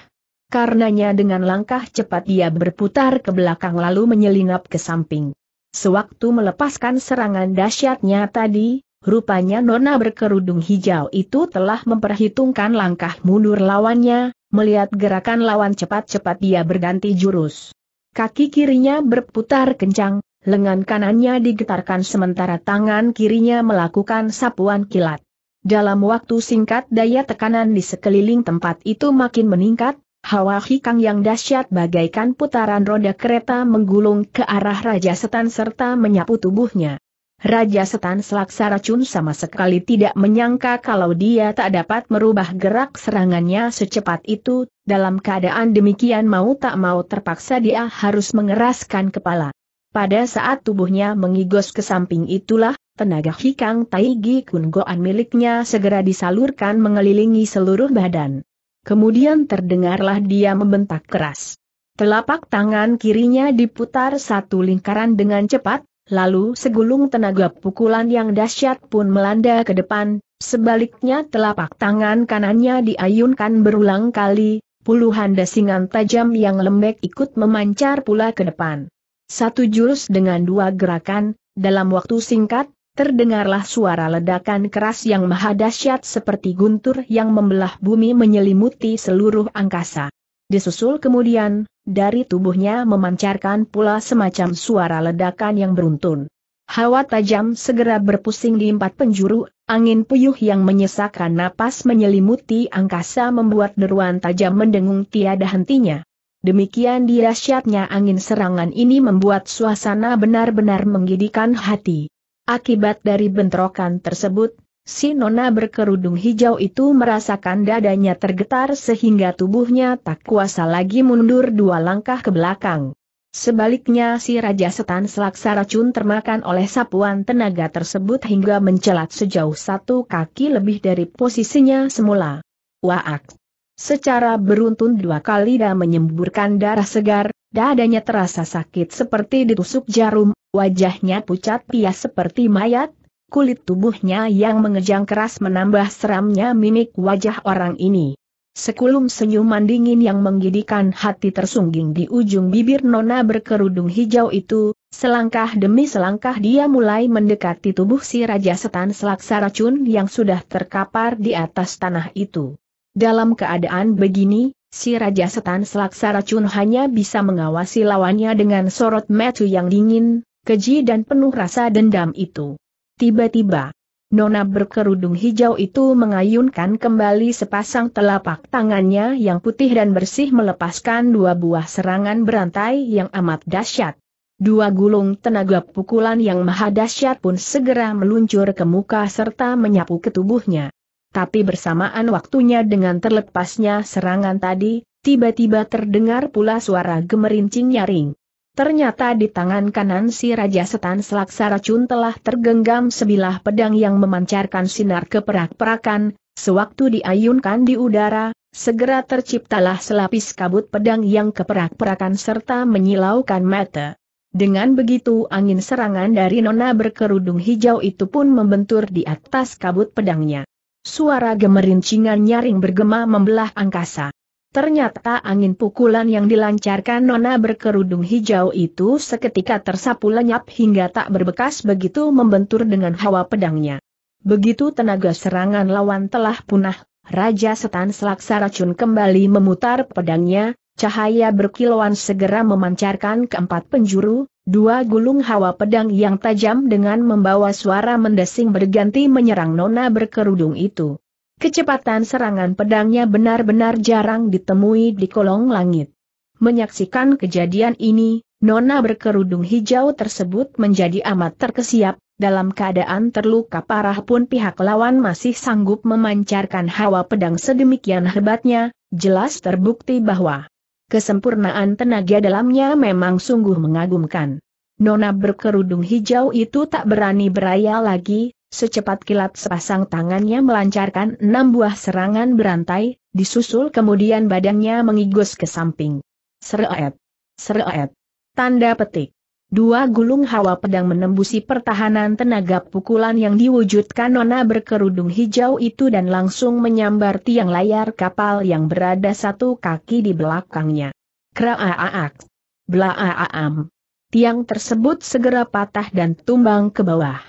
Karenanya dengan langkah cepat ia berputar ke belakang lalu menyelinap ke samping. Sewaktu melepaskan serangan dahsyatnya tadi, Rupanya Nona berkerudung hijau itu telah memperhitungkan langkah mundur lawannya, melihat gerakan lawan cepat-cepat dia berganti jurus. Kaki kirinya berputar kencang, lengan kanannya digetarkan sementara tangan kirinya melakukan sapuan kilat. Dalam waktu singkat daya tekanan di sekeliling tempat itu makin meningkat, hawa hikang yang dahsyat bagaikan putaran roda kereta menggulung ke arah Raja Setan serta menyapu tubuhnya. Raja Setan Selaksa Racun sama sekali tidak menyangka kalau dia tak dapat merubah gerak serangannya secepat itu, dalam keadaan demikian mau tak mau terpaksa dia harus mengeraskan kepala. Pada saat tubuhnya mengigos ke samping itulah, tenaga hikang Taigi Kungoan miliknya segera disalurkan mengelilingi seluruh badan. Kemudian terdengarlah dia membentak keras. Telapak tangan kirinya diputar satu lingkaran dengan cepat, lalu segulung tenaga pukulan yang dahsyat pun melanda ke depan, sebaliknya telapak tangan kanannya diayunkan berulang kali, puluhan desingan tajam yang lembek ikut memancar pula ke depan. Satu jurus dengan dua gerakan, dalam waktu singkat, terdengarlah suara ledakan keras yang maha dahsyat seperti guntur yang membelah bumi menyelimuti seluruh angkasa. Disusul kemudian, dari tubuhnya memancarkan pula semacam suara ledakan yang beruntun. Hawa tajam segera berpusing di empat penjuru, angin puyuh yang menyesakkan napas menyelimuti angkasa membuat deruan tajam mendengung tiada hentinya. Demikian dirasyatnya angin serangan ini membuat suasana benar-benar menggidikan hati. Akibat dari bentrokan tersebut, Si nona berkerudung hijau itu merasakan dadanya tergetar sehingga tubuhnya tak kuasa lagi mundur dua langkah ke belakang. Sebaliknya si Raja Setan selaksa racun termakan oleh sapuan tenaga tersebut hingga mencelat sejauh satu kaki lebih dari posisinya semula. Waak! Secara beruntun dua kali dia menyemburkan darah segar, dadanya terasa sakit seperti ditusuk jarum, wajahnya pucat pias seperti mayat, Kulit tubuhnya yang mengejang keras menambah seramnya mimik wajah orang ini. Sekulum senyuman dingin yang menggidikan hati tersungging di ujung bibir nona berkerudung hijau itu, selangkah demi selangkah dia mulai mendekati tubuh si Raja Setan Selaksa Racun yang sudah terkapar di atas tanah itu. Dalam keadaan begini, si Raja Setan Selaksa Racun hanya bisa mengawasi lawannya dengan sorot metu yang dingin, keji dan penuh rasa dendam itu. Tiba-tiba, Nona berkerudung hijau itu mengayunkan kembali sepasang telapak tangannya yang putih dan bersih melepaskan dua buah serangan berantai yang amat dahsyat. Dua gulung tenaga pukulan yang maha dahsyat pun segera meluncur ke muka serta menyapu ke tubuhnya. Tapi bersamaan waktunya dengan terlepasnya serangan tadi, tiba-tiba terdengar pula suara gemerincing nyaring. Ternyata di tangan kanan si Raja Setan Selaksa Racun telah tergenggam sebilah pedang yang memancarkan sinar keperak-perakan, sewaktu diayunkan di udara, segera terciptalah selapis kabut pedang yang keperak-perakan serta menyilaukan mata. Dengan begitu angin serangan dari nona berkerudung hijau itu pun membentur di atas kabut pedangnya. Suara gemerincingan nyaring bergema membelah angkasa. Ternyata angin pukulan yang dilancarkan Nona berkerudung hijau itu seketika tersapu lenyap hingga tak berbekas begitu membentur dengan hawa pedangnya. Begitu tenaga serangan lawan telah punah, Raja Setan Selaksa Racun kembali memutar pedangnya, cahaya berkilauan segera memancarkan keempat penjuru, dua gulung hawa pedang yang tajam dengan membawa suara mendesing berganti menyerang Nona berkerudung itu. Kecepatan serangan pedangnya benar-benar jarang ditemui di kolong langit. Menyaksikan kejadian ini, Nona berkerudung hijau tersebut menjadi amat terkesiap, dalam keadaan terluka parah pun pihak lawan masih sanggup memancarkan hawa pedang sedemikian hebatnya, jelas terbukti bahwa kesempurnaan tenaga dalamnya memang sungguh mengagumkan. Nona berkerudung hijau itu tak berani beraya lagi, Secepat kilat sepasang tangannya melancarkan enam buah serangan berantai, disusul kemudian badannya mengigus ke samping. Sereet. Sereet. Tanda petik. Dua gulung hawa pedang menembusi pertahanan tenaga pukulan yang diwujudkan nona berkerudung hijau itu dan langsung menyambar tiang layar kapal yang berada satu kaki di belakangnya. Kraaak. Blaaaam. Tiang tersebut segera patah dan tumbang ke bawah.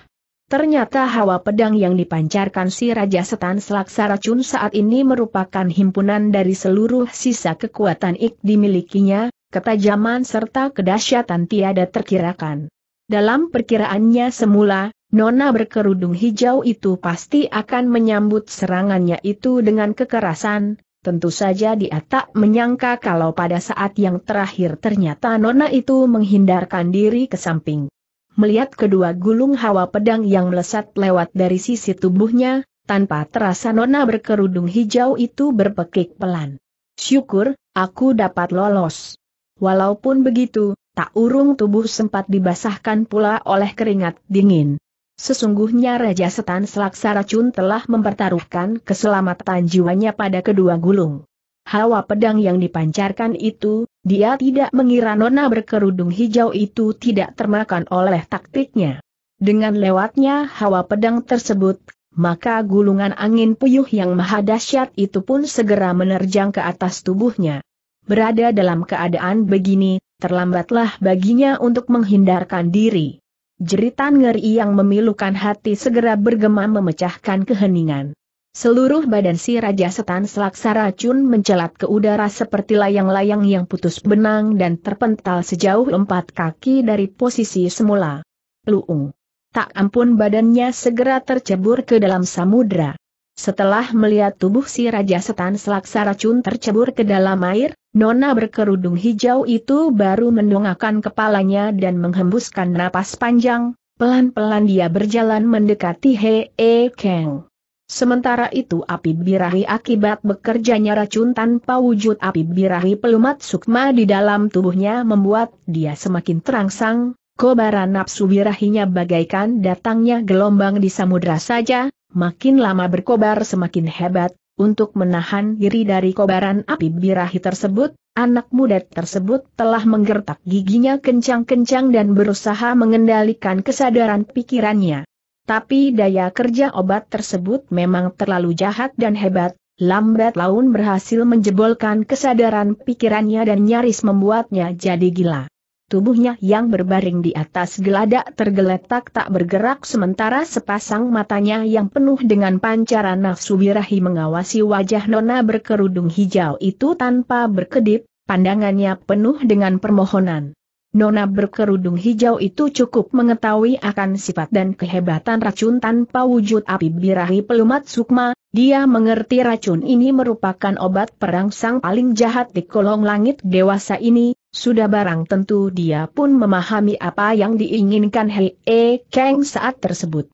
Ternyata hawa pedang yang dipancarkan si Raja Setan Selaksa Racun saat ini merupakan himpunan dari seluruh sisa kekuatan ik dimilikinya, ketajaman serta kedahsyatan tiada terkirakan. Dalam perkiraannya semula, Nona berkerudung hijau itu pasti akan menyambut serangannya itu dengan kekerasan, tentu saja dia tak menyangka kalau pada saat yang terakhir ternyata Nona itu menghindarkan diri ke samping melihat kedua gulung hawa pedang yang melesat lewat dari sisi tubuhnya, tanpa terasa nona berkerudung hijau itu berpekik pelan. Syukur, aku dapat lolos. Walaupun begitu, tak urung tubuh sempat dibasahkan pula oleh keringat dingin. Sesungguhnya Raja Setan Selaksa Racun telah mempertaruhkan keselamatan jiwanya pada kedua gulung. Hawa pedang yang dipancarkan itu, dia tidak mengira nona berkerudung hijau itu tidak termakan oleh taktiknya. Dengan lewatnya hawa pedang tersebut, maka gulungan angin puyuh yang maha dahsyat itu pun segera menerjang ke atas tubuhnya. Berada dalam keadaan begini, terlambatlah baginya untuk menghindarkan diri. Jeritan ngeri yang memilukan hati segera bergema memecahkan keheningan. Seluruh badan si Raja Setan selaksa racun mencelat ke udara seperti layang-layang yang putus benang dan terpental sejauh empat kaki dari posisi semula. Luung. Tak ampun badannya segera tercebur ke dalam samudra. Setelah melihat tubuh si Raja Setan selaksa racun tercebur ke dalam air, Nona berkerudung hijau itu baru mendongakkan kepalanya dan menghembuskan napas panjang, pelan-pelan dia berjalan mendekati Hee Kang. Sementara itu api birahi akibat bekerjanya racun tanpa wujud api birahi pelumat sukma di dalam tubuhnya membuat dia semakin terangsang, kobaran nafsu birahinya bagaikan datangnya gelombang di samudra saja, makin lama berkobar semakin hebat, untuk menahan diri dari kobaran api birahi tersebut, anak muda tersebut telah menggertak giginya kencang-kencang dan berusaha mengendalikan kesadaran pikirannya. Tapi daya kerja obat tersebut memang terlalu jahat dan hebat, lambat laun berhasil menjebolkan kesadaran pikirannya dan nyaris membuatnya jadi gila. Tubuhnya yang berbaring di atas geladak tergeletak tak bergerak sementara sepasang matanya yang penuh dengan pancaran nafsu birahi mengawasi wajah nona berkerudung hijau itu tanpa berkedip, pandangannya penuh dengan permohonan. Nona berkerudung hijau itu cukup mengetahui akan sifat dan kehebatan racun tanpa wujud api birahi pelumat sukma, dia mengerti racun ini merupakan obat perang sang paling jahat di kolong langit dewasa ini, sudah barang tentu dia pun memahami apa yang diinginkan Hei E Kang saat tersebut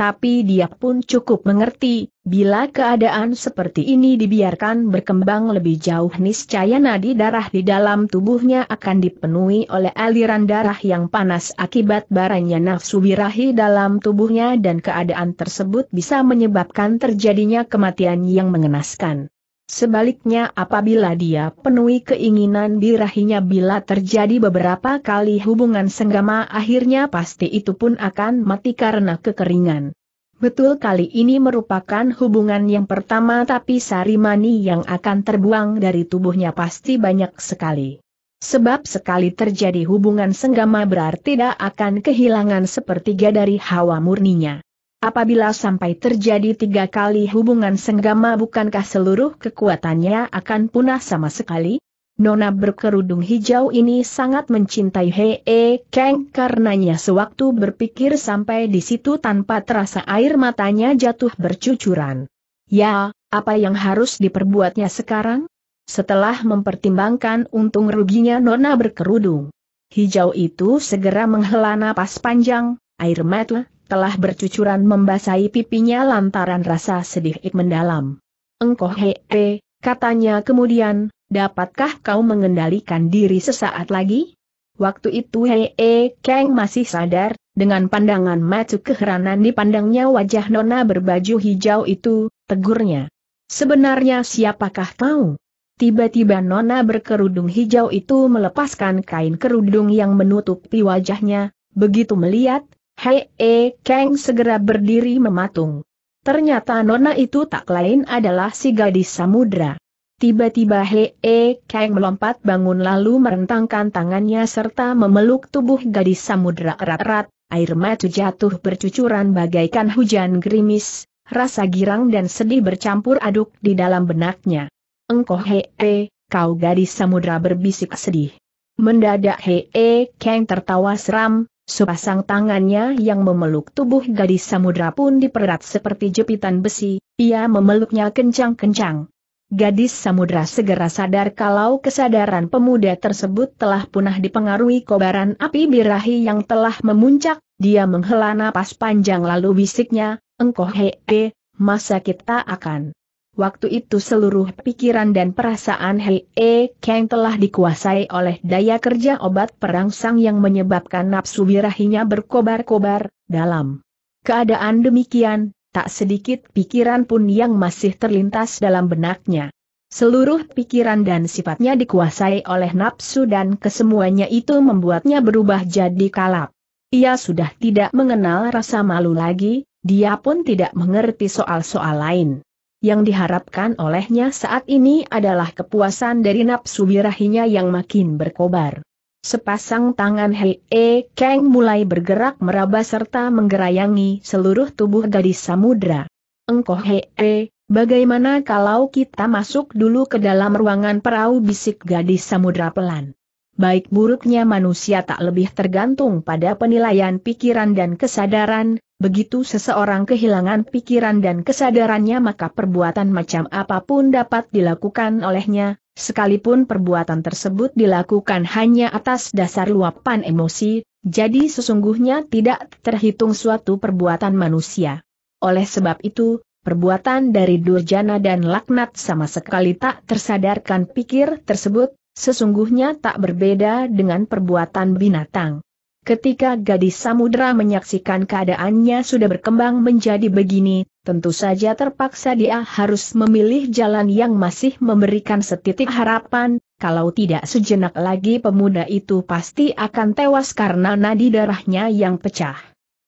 tapi dia pun cukup mengerti, bila keadaan seperti ini dibiarkan berkembang lebih jauh niscaya nadi darah di dalam tubuhnya akan dipenuhi oleh aliran darah yang panas akibat barangnya nafsu birahi dalam tubuhnya dan keadaan tersebut bisa menyebabkan terjadinya kematian yang mengenaskan. Sebaliknya apabila dia penuhi keinginan birahinya bila terjadi beberapa kali hubungan senggama akhirnya pasti itu pun akan mati karena kekeringan. Betul kali ini merupakan hubungan yang pertama tapi sari mani yang akan terbuang dari tubuhnya pasti banyak sekali. Sebab sekali terjadi hubungan senggama berarti tidak akan kehilangan sepertiga dari hawa murninya. Apabila sampai terjadi tiga kali hubungan senggama bukankah seluruh kekuatannya akan punah sama sekali? Nona berkerudung hijau ini sangat mencintai Hee Kang karenanya sewaktu berpikir sampai di situ tanpa terasa air matanya jatuh bercucuran. Ya, apa yang harus diperbuatnya sekarang? Setelah mempertimbangkan untung ruginya Nona berkerudung. Hijau itu segera menghela napas panjang, air mata telah bercucuran membasahi pipinya lantaran rasa sedih ik mendalam. Engkoh hee, katanya kemudian, dapatkah kau mengendalikan diri sesaat lagi? Waktu itu hee keng masih sadar, dengan pandangan macu keheranan dipandangnya wajah nona berbaju hijau itu, tegurnya. Sebenarnya siapakah kau? Tiba-tiba nona berkerudung hijau itu melepaskan kain kerudung yang menutupi wajahnya, begitu melihat, Hei eh, Kang segera berdiri mematung. Ternyata nona itu tak lain adalah si gadis samudra. Tiba-tiba Hei eh, Kang melompat bangun lalu merentangkan tangannya serta memeluk tubuh gadis samudra erat-erat, air mata jatuh bercucuran bagaikan hujan gerimis, rasa girang dan sedih bercampur aduk di dalam benaknya. Engkau Hei, eh, kau gadis samudra berbisik sedih. Mendadak Hei Kang tertawa seram, Sepasang tangannya yang memeluk tubuh gadis samudra pun dipererat seperti jepitan besi, ia memeluknya kencang-kencang. Gadis samudra segera sadar kalau kesadaran pemuda tersebut telah punah dipengaruhi kobaran api birahi yang telah memuncak, dia menghela napas panjang lalu bisiknya, engkau hee, masa kita akan Waktu itu seluruh pikiran dan perasaan Hei E Kang telah dikuasai oleh daya kerja obat perangsang yang menyebabkan nafsu birahinya berkobar-kobar, dalam keadaan demikian, tak sedikit pikiran pun yang masih terlintas dalam benaknya. Seluruh pikiran dan sifatnya dikuasai oleh nafsu dan kesemuanya itu membuatnya berubah jadi kalap. Ia sudah tidak mengenal rasa malu lagi, dia pun tidak mengerti soal-soal lain yang diharapkan olehnya saat ini adalah kepuasan dari nafsu birahinya yang makin berkobar. Sepasang tangan Hei E Kang mulai bergerak meraba serta menggerayangi seluruh tubuh gadis samudra. Engkoh Hei E, bagaimana kalau kita masuk dulu ke dalam ruangan perahu bisik gadis samudra pelan? baik buruknya manusia tak lebih tergantung pada penilaian pikiran dan kesadaran, begitu seseorang kehilangan pikiran dan kesadarannya maka perbuatan macam apapun dapat dilakukan olehnya, sekalipun perbuatan tersebut dilakukan hanya atas dasar luapan emosi, jadi sesungguhnya tidak terhitung suatu perbuatan manusia. Oleh sebab itu, perbuatan dari Durjana dan Laknat sama sekali tak tersadarkan pikir tersebut, Sesungguhnya tak berbeda dengan perbuatan binatang. Ketika gadis samudera menyaksikan keadaannya sudah berkembang menjadi begini, tentu saja terpaksa dia harus memilih jalan yang masih memberikan setitik harapan, kalau tidak sejenak lagi pemuda itu pasti akan tewas karena nadi darahnya yang pecah.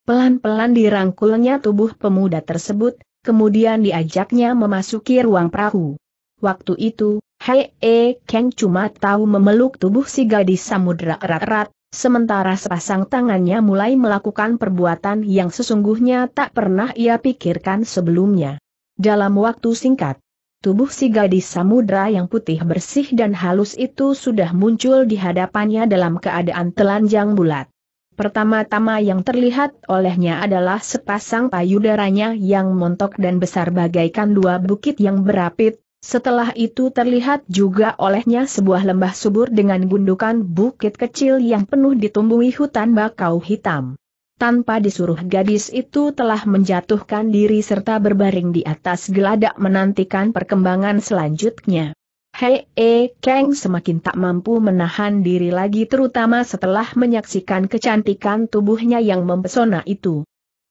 Pelan-pelan dirangkulnya tubuh pemuda tersebut, kemudian diajaknya memasuki ruang perahu. Waktu itu, Hei E eh, Kang cuma tahu memeluk tubuh si gadis samudera erat-erat, sementara sepasang tangannya mulai melakukan perbuatan yang sesungguhnya tak pernah ia pikirkan sebelumnya. Dalam waktu singkat, tubuh si gadis samudera yang putih bersih dan halus itu sudah muncul di hadapannya dalam keadaan telanjang bulat. Pertama-tama yang terlihat olehnya adalah sepasang payudaranya yang montok dan besar bagaikan dua bukit yang berapit, setelah itu terlihat juga olehnya sebuah lembah subur dengan gundukan bukit kecil yang penuh ditumbuhi hutan bakau hitam. Tanpa disuruh gadis itu telah menjatuhkan diri serta berbaring di atas geladak menantikan perkembangan selanjutnya. Hei E eh, Kang semakin tak mampu menahan diri lagi terutama setelah menyaksikan kecantikan tubuhnya yang mempesona itu.